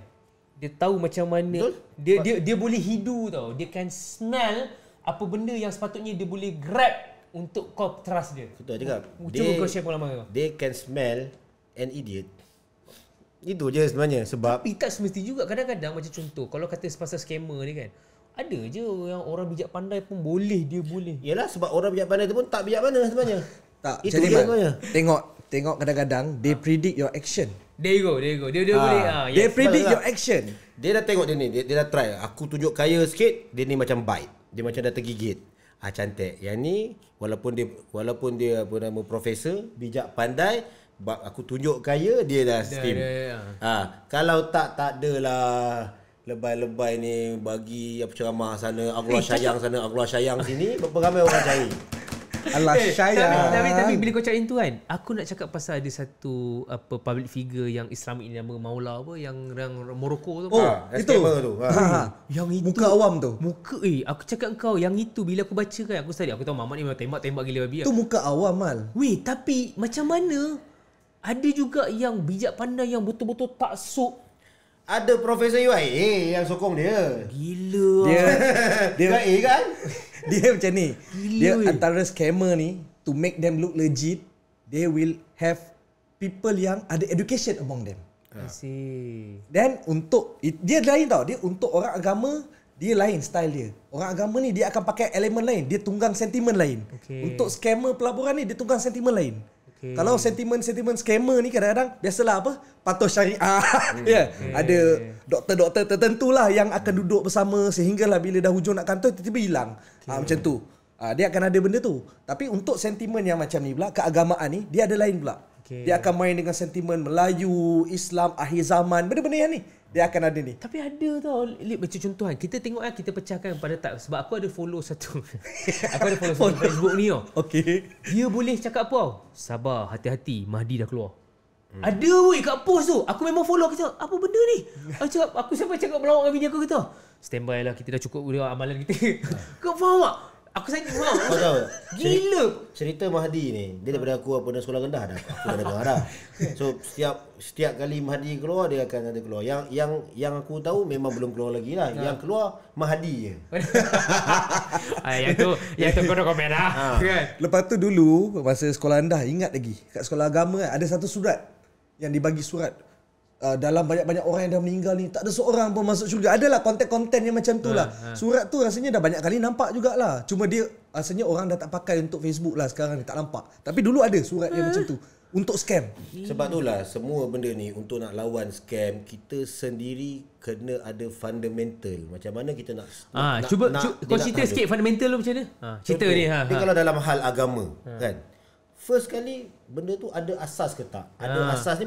dia tahu macam mana Betul? dia dia dia boleh hidu tau dia can smell apa benda yang sepatutnya dia boleh grab untuk kau trust dia betul juga dia kau share pun lama kau they can smell an idiot itu je sebenarnya sebab Tapi tak semestinya juga kadang-kadang macam contoh kalau kata pasal scammer ni kan ada je yang orang bijak pandai pun boleh dia boleh Yelah sebab orang bijak pandai tu pun tak bijak mana sebenarnya tak itu je sebenarnya tengok tengok kadang-kadang they predict your action There you go, there you go. Dia dia ha. boleh. Ha, uh, yes. They predict your action. Dia dah tengok dia ni. Dia, dia dah try. Aku tunjuk kaya sikit, dia ni macam bite. Dia macam dah tergigit. Ah ha, cantik. Yang ni walaupun dia walaupun dia apa nama profesor, bijak pandai, aku tunjuk kaya dia dah steam. Ya. Ah ha. kalau tak tak adalah lebay-lebay ni bagi apa ceramah sana, Allah sayang sana, Allah sayang sini, berapa ramai orang cari? Allah eh, saya. Tapi, tapi, tapi bila kau cakap itu kan, aku nak cakap pasal ada satu apa public figure yang Islam ini nama Maula apa yang yang Morocco tu. Oh, ah, ha, itu. Ha. Ha. Yang itu. Muka awam tu. Muka eh, aku cakap kau yang itu bila aku baca kan, aku tadi aku tahu Mamat ni memang tembak-tembak gila babi. Tu lah. muka awam mal. Weh, tapi macam mana? Ada juga yang bijak pandai yang betul-betul tak sok ada Profesor Ui yang sokong dia. Gila. Dia, dia UIA kan? dia macam ni. Dia antara scammer ni to make them look legit, they will have people yang ada education among them. I Then untuk dia lain tau. Dia untuk orang agama dia lain style dia. Orang agama ni dia akan pakai elemen lain. Dia tunggang sentimen lain. Okay. Untuk scammer pelaburan ni dia tunggang sentimen lain. Okay. Hmm. Kalau sentimen-sentimen scammer ni kadang-kadang biasalah apa patuh syariah. Hmm. yeah. hmm. Ada doktor-doktor tertentulah yang akan duduk bersama sehinggalah bila dah hujung nak kantor tiba-tiba hilang. Okay. Ah, ha, hmm. macam tu. Ha, dia akan ada benda tu. Tapi untuk sentimen yang macam ni pula keagamaan ni dia ada lain pula. Okay. Dia akan main dengan sentimen Melayu, Islam, akhir zaman, benda-benda yang ni dia akan ada ni. Tapi ada tau. Lip, macam contoh kan. Kita tengok kan. Kita pecahkan pada tak. Sebab aku ada follow satu. aku ada follow satu Facebook ni tau. Okay. Dia boleh cakap apa tau. Sabar. Hati-hati. Mahdi dah keluar. Hmm. Ada wey kat post tu. Aku memang follow. Aku cakap, apa benda ni? Aku cakap, aku sampai cakap melawak dengan bini aku kata. Standby lah. Kita dah cukup dia amalan kita. Hmm. Kau faham tak? Aku sakit mah. Kau tahu. Gila. Cerita Mahdi ni, dia daripada ha. aku apa dalam sekolah rendah dah. Aku dah dengar dah. So setiap setiap kali Mahdi keluar dia akan ada keluar. Yang yang yang aku tahu memang belum keluar lagi lah. Ha. Yang keluar Mahdi je. Ah yang tu yang tu kau nak komen lah. Ha. Kan? Lepas tu dulu masa sekolah rendah ingat lagi kat sekolah agama ada satu surat yang dibagi surat uh, dalam banyak-banyak orang yang dah meninggal ni tak ada seorang pun masuk syurga. Adalah konten-konten yang macam tu ha, lah. Uh, uh. Surat tu rasanya dah banyak kali nampak jugalah. Cuma dia rasanya orang dah tak pakai untuk Facebook lah sekarang ni tak nampak. Tapi dulu ada surat uh. yang macam tu untuk scam. Sebab tu lah semua benda ni untuk nak lawan scam kita sendiri kena ada fundamental. Macam mana kita nak Ah, nak, cuba nak, kau cerita sikit fundamental tu macam mana? Ha, cerita ni ha. Dia ha. kalau dalam hal agama ha. kan. First kali benda tu ada asas ke tak? Ada ha. asas ni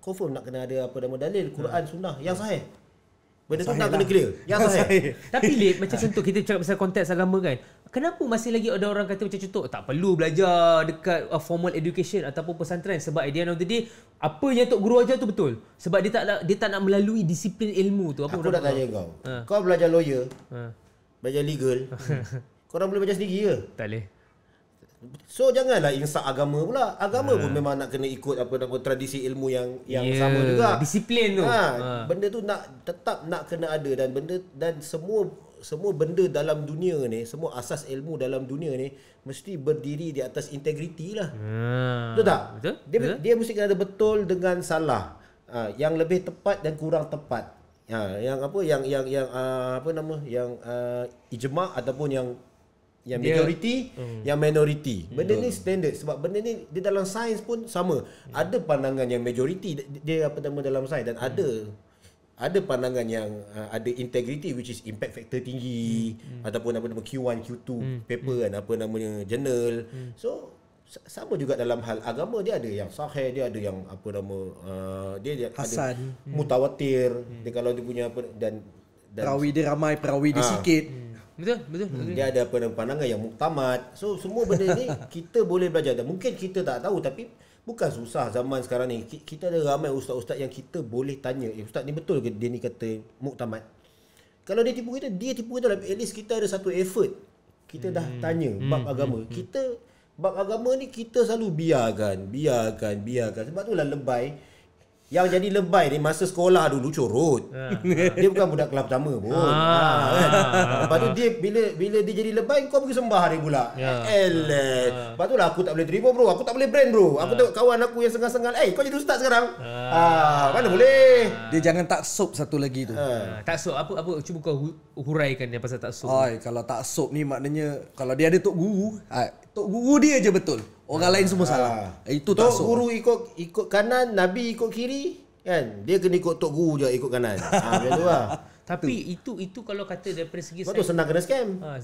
confirm nak kena ada apa nama dalil Quran ah. sunnah yang sahih. Benda sahih tu lah. nak kena lah. clear. Yang sahih. sahih. Tapi leh macam contoh kita cakap pasal konteks agama kan. Kenapa masih lagi ada orang kata macam contoh tak perlu belajar dekat uh, formal education ataupun pesantren sebab idea the end apa yang tok guru ajar tu betul. Sebab dia tak nak dia tak nak melalui disiplin ilmu tu apa. Aku nak tanya kau. Ha. Kau belajar lawyer. Ha. Belajar legal. Ha. Kau orang boleh belajar sendiri ke? Tak boleh. So janganlah insaf agama pula. Agama ha. pun ah. memang nak kena ikut apa nama tradisi ilmu yang yang yeah. sama juga. Disiplin tu. Ha. ha. Benda tu nak tetap nak kena ada dan benda dan semua semua benda dalam dunia ni, semua asas ilmu dalam dunia ni mesti berdiri di atas integriti lah. Ha. Betul tak? Betul? Dia Betul? dia mesti kena ada betul dengan salah. Ha. yang lebih tepat dan kurang tepat. Ha. yang apa yang yang yang uh, apa nama yang uh, ijma' ataupun yang yang majority yeah. Hmm. Yang minority mm. Benda ni standard Sebab benda ni di dalam sains pun sama mm. Ada pandangan yang majority Dia apa nama dalam sains Dan mm. ada hmm. Ada pandangan yang uh, Ada integrity Which is impact factor tinggi mm. Ataupun apa nama Q1, Q2 mm. Paper mm. kan Apa namanya Journal mm. So sama juga dalam hal agama dia ada yang sahih dia ada yang apa nama uh, dia dia Hasan. ada mutawatir hmm. dia kalau dia punya apa dan, dan perawi dia ramai perawi dia ha. sikit hmm. Betul, betul. Hmm. Dia ada pandangan yang muktamad. So semua benda ni kita boleh belajar. Dan mungkin kita tak tahu tapi bukan susah zaman sekarang ni. Kita ada ramai ustaz-ustaz yang kita boleh tanya, "Eh ustaz ni betul ke dia ni kata muktamad?" Kalau dia tipu kita, dia tipu kita lah. At least kita ada satu effort. Kita hmm. dah tanya hmm, hmm. agama. Hmm. Kita bab agama ni kita selalu biarkan, biarkan, biarkan. Sebab itulah lebay. Hmm. Yang jadi lebay ni masa sekolah dulu curut. Ha. Dia bukan budak kelab pertama pun. Ah. Ha. Ha. Lepas tu dia bila bila dia jadi lebay kau pergi sembah hari pula. Ya. Eh. Ha. Lepas tu lah aku tak boleh terima bro. Aku tak boleh brand bro. Aku ha. tengok kawan aku yang sengal-sengal. Eh kau jadi ustaz sekarang. Ha. ha. Mana boleh. Dia jangan tak sop satu lagi tu. Ha. ha. Tak sop apa apa cuba kau hu- huraikan dia pasal tak sop. kalau tak sop ni maknanya kalau dia ada tok guru, ha, tok guru dia je betul. Orang lain semua ha. salah. Itu tok tak sok. Tok guru ikut ikut kanan, nabi ikut kiri, kan? Dia kena ikut tok guru je ikut kanan. Ha, macam lah. Tapi itu. itu itu kalau kata daripada segi Sebab tu senang kena scam. Ha,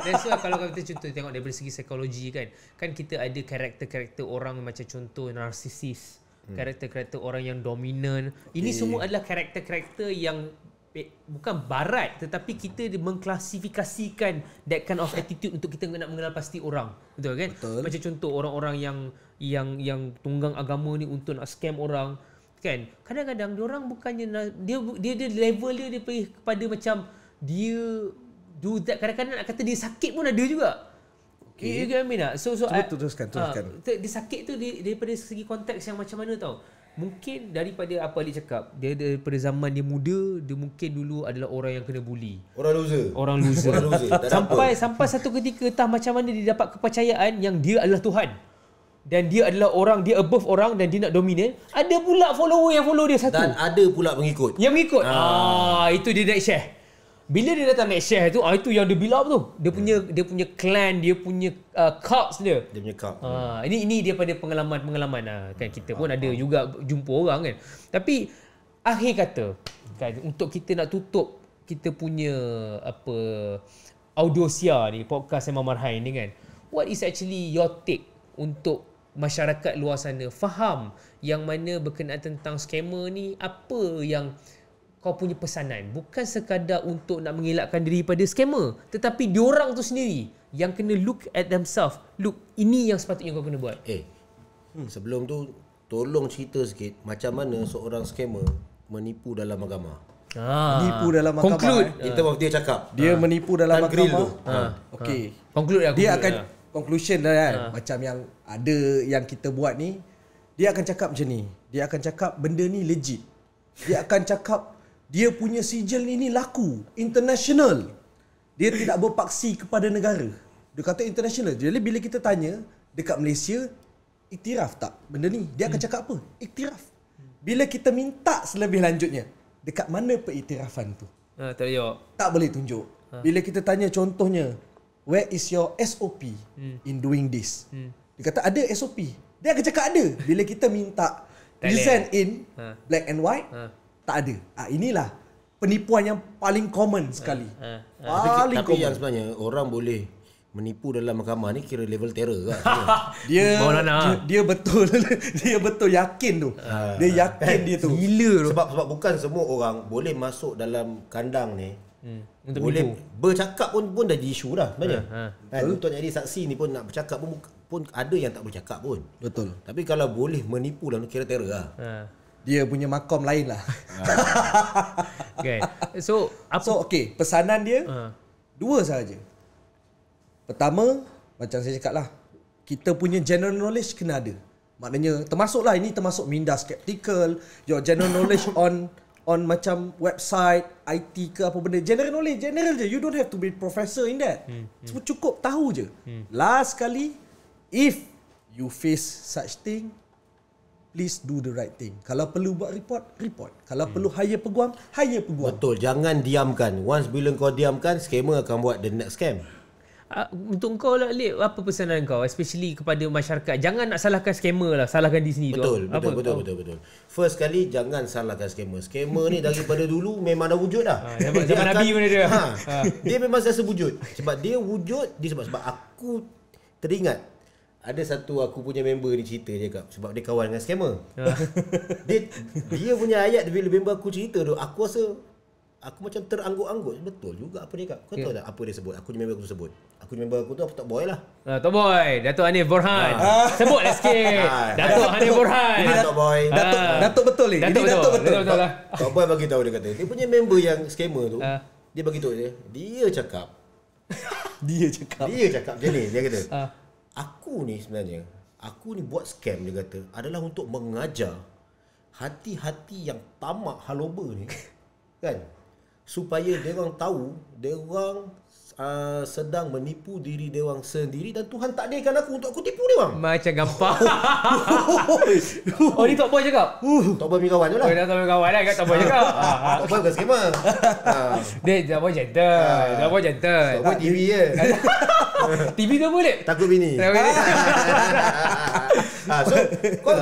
that's why kalau kita contoh tengok daripada segi psikologi kan. Kan kita ada karakter-karakter orang macam contoh narsisis. Hmm. Karakter-karakter orang yang dominan. Ini semua adalah karakter-karakter yang bukan barat tetapi kita mengklasifikasikan that kind of attitude untuk kita nak mengenal pasti orang betul kan betul. macam contoh orang-orang yang yang yang tunggang agama ni untuk nak scam orang kan kadang-kadang dia orang bukannya dia dia dia level dia dia pergi kepada macam dia do that kadang-kadang nak kata dia sakit pun ada juga okey you get me tak so so Cuba teruskan teruskan uh, dia sakit tu di, daripada segi konteks yang macam mana tau mungkin daripada apa Ali cakap dia daripada zaman dia muda dia mungkin dulu adalah orang yang kena bully orang loser orang loser, orang loser. sampai apa. sampai satu ketika entah macam mana dia dapat kepercayaan yang dia adalah tuhan dan dia adalah orang dia above orang dan dia nak dominate ada pula follower yang follow dia satu dan ada pula pengikut yang mengikut ah, ah itu dia nak share bila dia datang naik share tu, ah itu yang dia build up tu. Dia punya hmm. dia punya clan, dia punya uh, ah, cults dia. Dia punya cult. Ha, ah, ini ini daripada pengalaman-pengalaman lah. kan kita pun ah, ada juga jumpa orang kan. Tapi akhir kata kan untuk kita nak tutup kita punya apa audiosia ni podcast Imam Marhain ni kan. What is actually your take untuk masyarakat luar sana faham yang mana berkenaan tentang scammer ni apa yang kau punya pesanan bukan sekadar untuk nak mengelakkan diri daripada scammer tetapi diorang tu sendiri yang kena look at themselves look ini yang sepatutnya kau kena buat eh hmm. sebelum tu tolong cerita sikit macam mana seorang scammer menipu dalam agama ah. menipu dalam agama conclude eh? in term of dia cakap dia ha. menipu dalam agama ha. Okay. Ha. conclude lah, dia akan dia. Lah. conclusion lah kan ha. macam yang ada yang kita buat ni dia akan cakap macam ni dia akan cakap benda ni legit dia akan cakap dia punya sijil ini laku international. Dia tidak berpaksi kepada negara. Dia kata international. Jadi bila kita tanya dekat Malaysia iktiraf tak benda ni? Dia akan hmm. cakap apa? Iktiraf. Bila kita minta selebih lanjutnya, dekat mana periktirafan tu? Uh, tak boleh. tunjuk. Ha. Bila kita tanya contohnya, where is your SOP hmm. in doing this? Hmm. Dia kata ada SOP. Dia akan cakap ada. Bila kita minta present in uh. black and white, uh tak ada. Ah inilah penipuan yang paling common sekali. Ha, ha, ha. Paling tapi, common. tapi yang sebenarnya orang boleh menipu dalam mahkamah ni kira level terror kan. dia, dia ah. dia betul dia betul yakin tu. Ha, dia yakin dia tu. Gila tu. Sebab sebab bukan semua orang boleh masuk dalam kandang ni. Hmm. Untuk boleh menipu. bercakap pun pun dah jadi isu dah sebenarnya. Ha, ha. Kan, jadi saksi ni pun nak bercakap pun pun ada yang tak bercakap pun. Betul. Tapi kalau boleh menipu dalam kira terror lah. Ha dia punya makom lain lah. okay. So, apa? so okay. Pesanan dia, uh. dua sahaja. Pertama, macam saya cakap lah. Kita punya general knowledge kena ada. Maknanya, lah ini termasuk minda skeptical. Your general knowledge on on macam website, IT ke apa benda. General knowledge, general je. You don't have to be professor in that. Hmm, hmm. Cukup tahu je. Hmm. Last kali, if you face such thing, please do the right thing. Kalau perlu buat report, report. Kalau hmm. perlu hire peguam, hire peguam. Betul, jangan diamkan. Once bila kau diamkan, scammer akan buat the next scam. Uh, untuk kau lah Lip, apa pesanan kau? Especially kepada masyarakat. Jangan nak salahkan scammer lah. Salahkan di sini. Betul, tu. betul, apa? betul, betul, betul. First kali jangan salahkan scammer. Scammer ni daripada dulu memang dah wujud dah. Ha, ah, zaman dia akan, mana dia? Ha, ha. dia memang sesuatu wujud. Sebab dia wujud, dia sebab, sebab aku teringat ada satu aku punya member ni cerita je kak sebab dia kawan dengan scammer. Ha. dia dia punya ayat bila member aku cerita tu aku rasa aku macam teranggut-anggut betul juga apa dia kak Kau yeah. tahu tak apa dia sebut? Aku punya member aku tu sebut. Aku punya member aku tu aku tak boy lah. Ha, ah, tak boy. Datuk Hanif Borhan. Ha. Ah. Sebutlah sikit. Ha. Datuk Hanif Borhan. Ini Datuk boy. Ha. Datuk Datuk betul ni. Ini Datuk betul. betul. Datuk betul. betul. Tok boy bagi tahu dia kata dia punya member yang scammer tu. Ha. Dia bagi tahu dia. Dia cakap. dia cakap. Dia cakap macam ni. Dia kata. Ha aku ni sebenarnya aku ni buat scam dia kata adalah untuk mengajar hati-hati yang tamak haloba ni kan supaya dia orang tahu dia orang Uh, sedang menipu diri Dewang sendiri dan Tuhan takdirkan aku untuk aku tipu dia orang. Macam gampang. Oh, oh, ni Top Boy cakap? Uh, top Boy kawan tu lah. Oh, Top Boy kawan lah. Top Boy cakap. Ah, top Boy bukan skema. Dia Top ah, Boy gentle. Top Boy gentle. Top Boy TV je. TV tak boleh? Takut bini. Takut ah, so, kau,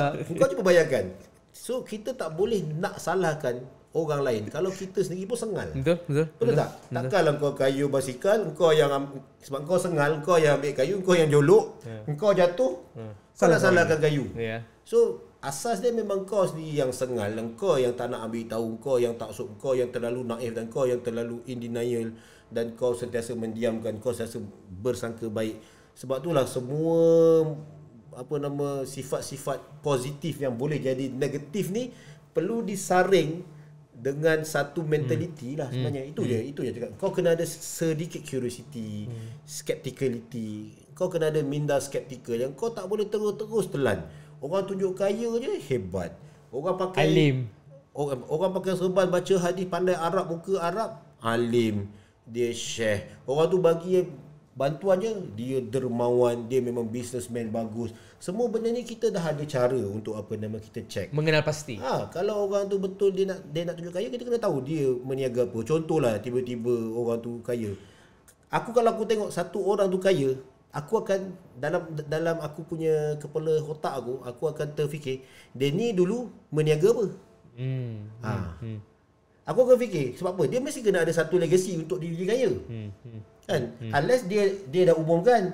kau cuba bayangkan. So, kita tak boleh nak salahkan orang lain kalau kita sendiri pun sengal betul betul betul, betul tak betul. takkanlah kau kayu basikal kau yang sebab kau sengal kau yang ambil kayu kau yang jolok yeah. kau jatuh ya. hmm. kau nak salahkan kayu yeah. so asas dia memang kau sendiri yang sengal dan kau yang tak nak ambil tahu kau yang tak sok kau yang terlalu naif dan kau yang terlalu in denial dan kau sentiasa mendiamkan kau sentiasa bersangka baik sebab itulah semua apa nama sifat-sifat positif yang boleh jadi negatif ni perlu disaring dengan satu mentaliti hmm. lah sebenarnya hmm. itu hmm. je itu je juga. kau kena ada sedikit curiosity hmm. skepticality kau kena ada minda skeptical yang kau tak boleh terus-terus telan orang tunjuk kaya je hebat orang pakai alim orang, orang pakai serban baca hadis pandai arab muka arab alim dia syekh orang tu bagi bantuannya dia dermawan dia memang businessman bagus semua benda ni kita dah ada cara untuk apa nama kita check mengenal pasti ha, kalau orang tu betul dia nak dia nak tunjuk kaya kita kena tahu dia meniaga apa contohlah tiba-tiba orang tu kaya aku kalau aku tengok satu orang tu kaya aku akan dalam dalam aku punya kepala otak aku aku akan terfikir dia ni dulu meniaga apa hmm, ha. hmm, hmm. aku akan fikir sebab apa dia mesti kena ada satu legacy untuk diri kaya hmm, hmm kan hmm. unless dia dia dah umumkan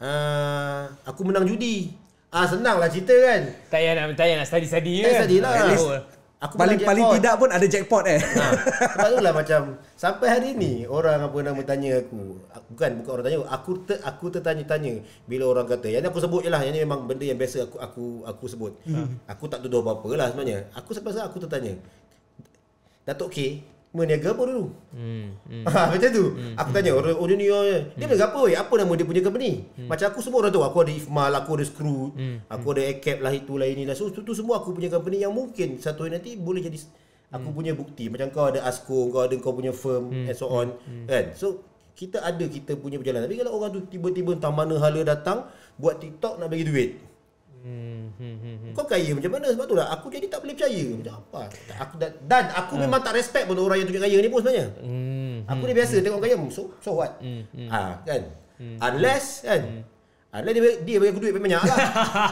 uh, aku menang judi ah senanglah cerita kan tak payah nak tak payah nak study study ya study lah at least aku paling paling tidak pun ada jackpot eh ha. sebab itulah macam sampai hari ni orang apa nama bertanya, aku kan bukan orang tanya aku ter, aku tertanya-tanya bila orang kata yang ni aku sebut jelah yang ni memang benda yang biasa aku aku aku sebut ha. aku tak tuduh apa-apalah sebenarnya aku sampai sekarang aku tertanya Datuk K Meniaga apa dulu? Hmm. hmm. Ha, macam tu. Hmm, aku hmm. tanya hmm. orang orang New dia hmm. apa weh? Apa nama dia punya company? Hmm. Macam aku semua orang tahu aku ada Ifma, aku ada Screw, hmm. aku hmm. ada Acap lah itu lah inilah. So tu, tu semua aku punya company yang mungkin satu hari nanti boleh jadi aku hmm. punya bukti. Macam kau ada Asco, kau ada kau punya firm hmm. and so on hmm. hmm. kan. So kita ada kita punya perjalanan. Tapi kalau orang tu tiba-tiba entah mana hala datang buat TikTok nak bagi duit. Hmm, hmm, hmm, hmm, Kau kaya macam mana? Sebab tu lah aku jadi tak boleh percaya. Macam apa? Aku dan aku hmm. memang tak respect pun orang yang tunjuk kaya ni pun sebenarnya. Hmm, aku ni hmm, biasa hmm. tengok kaya so, so what? Hmm, hmm. Ha, kan? Hmm, Unless hmm. kan? Hmm. Unless dia, dia bagi aku duit banyak lah.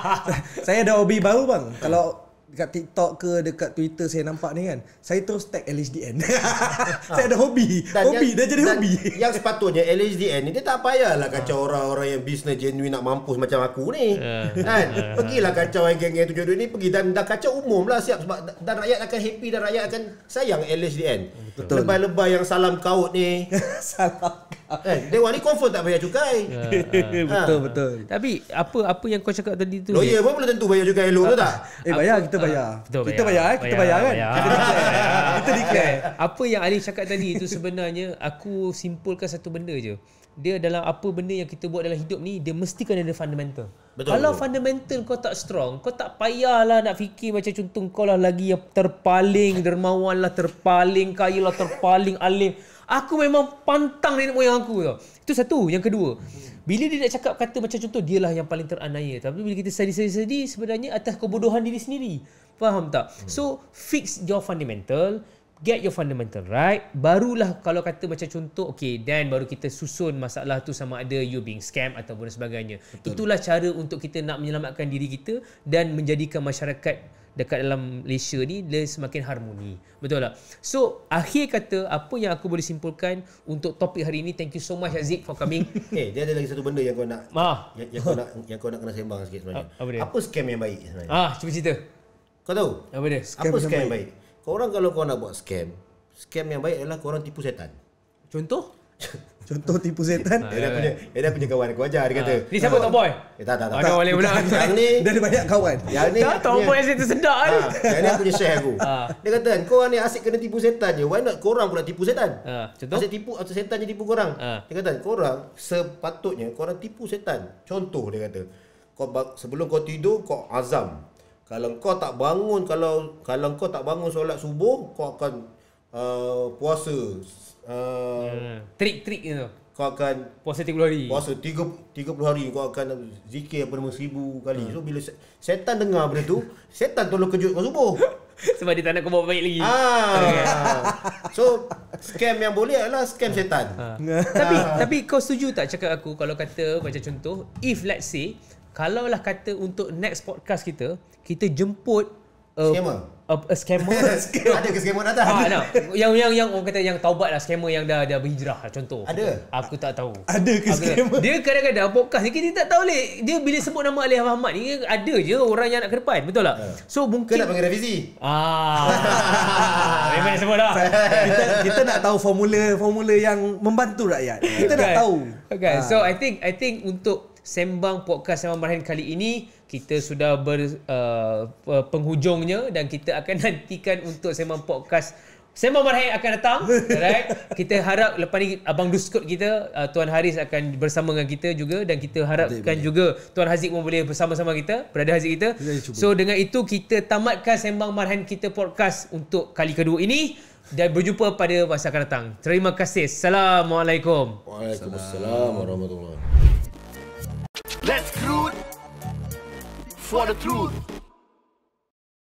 Saya ada hobi baru bang. Kalau dekat TikTok ke dekat Twitter saya nampak ni kan saya terus tag LHDN ha. saya ada hobi dan hobi yang, dah jadi hobi yang sepatutnya LHDN ni dia tak payahlah ah. kacau ha. orang-orang yang bisnes genuine nak mampus macam aku ni yeah. kan yeah. pergilah kacau yang geng-geng tujuh duit ni pergi dan dah kacau umum lah siap sebab dan rakyat akan happy dan rakyat akan sayang LHDN Betul. lebay-lebay yang salam kaut ni salam Eh, dewan ni confirm tak bayar cukai. Ya. Ha. betul ha. betul. Tapi apa apa yang kau cakap tadi tu? Lawyer pun boleh tentu bayar cukai elok tu tak? Eh bayar apa, kita ah, bayar. Ah, betul, kita bayar, bayar eh, kita bayar, bayar kan. Bayar. kita declare. apa yang Ali cakap tadi itu sebenarnya aku simpulkan satu benda je. Dia dalam apa benda yang kita buat dalam hidup ni dia mesti kena ada fundamental. Betul, Kalau betul. fundamental kau tak strong, kau tak payahlah nak fikir macam contoh kau lah lagi yang terpaling dermawan lah, terpaling kaya lah, terpaling alim. Aku memang pantang nenek moyang aku tau. Itu satu. Yang kedua. Bila dia nak cakap kata macam contoh, dialah yang paling teranaya. Tapi bila kita sedih sedih sebenarnya atas kebodohan diri sendiri. Faham tak? Hmm. So, fix your fundamental. Get your fundamental right. Barulah kalau kata macam contoh, okay, then baru kita susun masalah tu sama ada you being scam ataupun sebagainya. Betul. Itulah cara untuk kita nak menyelamatkan diri kita dan menjadikan masyarakat dekat dalam Malaysia ni dia semakin harmoni. Betul tak? So, akhir kata apa yang aku boleh simpulkan untuk topik hari ini. Thank you so much Aziz for coming. Eh, hey, dia ada lagi satu benda yang kau nak ah. yang, yang kau nak yang kau nak kena sembang sikit sebenarnya. Ah, apa, apa scam yang baik sebenarnya? Ah, cuba cerita. Kau tahu? Apa dia? Scam apa scam yang baik? baik? Kau orang kalau kau nak buat scam, scam yang baik adalah kau orang tipu setan. Contoh? Contoh tipu setan. Ha, dia ah, punya eh. dia dah punya kawan aku ajar dia kata. Ha. Ni siapa ha. tomboy? Eh tak tak tak. Ada ah, boleh pula. Yang ni dia ada banyak kawan. Yang ni tak tomboy situ sedak ni. Yang ni punya share aku. Dia kata kau ni asyik kena tipu setan je. Why not kau orang pula tipu setan? Ha. Contoh asyik tipu atau setan je tipu kau orang. Dia kata kau orang sepatutnya kau orang tipu setan. Contoh dia kata kau sebelum kau tidur kau azam kalau kau tak bangun kalau kalau kau tak bangun solat subuh kau akan uh, puasa uh, ya. trik-trik uh, gitu. Kau akan puasa 30 hari. Puasa 30 30 hari kau akan zikir apa nama seribu kali. Uh. So bila setan dengar benda tu, setan tolong kejut kau subuh. Sebab dia tak nak kau buat baik lagi. Ah. so scam yang boleh adalah scam setan. Uh. tapi ah. tapi kau setuju tak cakap aku kalau kata macam contoh if let's say kalau lah kata untuk next podcast kita, kita jemput a, scammer. A, a, scammer. ada ke scammer datang? Ah, nah. Yang yang yang orang kata yang taubat lah scammer yang dah dah berhijrah lah, contoh. Ada. Aku tak tahu. Ada ke scammer? Dia kadang-kadang podcast ni kita tak tahu leh. Dia bila sebut nama Ali Ahmad ni ada je orang yang nak ke depan, betul tak? Yeah. So mungkin nak panggil revisi. Ah. Memang sebut dah. kita kita nak tahu formula formula yang membantu rakyat. Kita nak kan? tahu. Okay. Ah. So I think I think untuk sembang podcast sembang marhen kali ini kita sudah ber uh, uh penghujungnya dan kita akan nantikan untuk sembang podcast Sembang Marhaid akan datang. Alright. Kita harap lepas ni Abang Duskut kita, uh, Tuan Haris akan bersama dengan kita juga. Dan kita harapkan betul juga Tuan Haziq pun boleh bersama-sama kita. Berada Haziq kita. So dengan itu kita tamatkan Sembang Marhaid kita podcast untuk kali kedua ini. Dan berjumpa pada masa akan datang. Terima kasih. Assalamualaikum. Waalaikumsalam. Warahmatullahi Let's crew for the truth.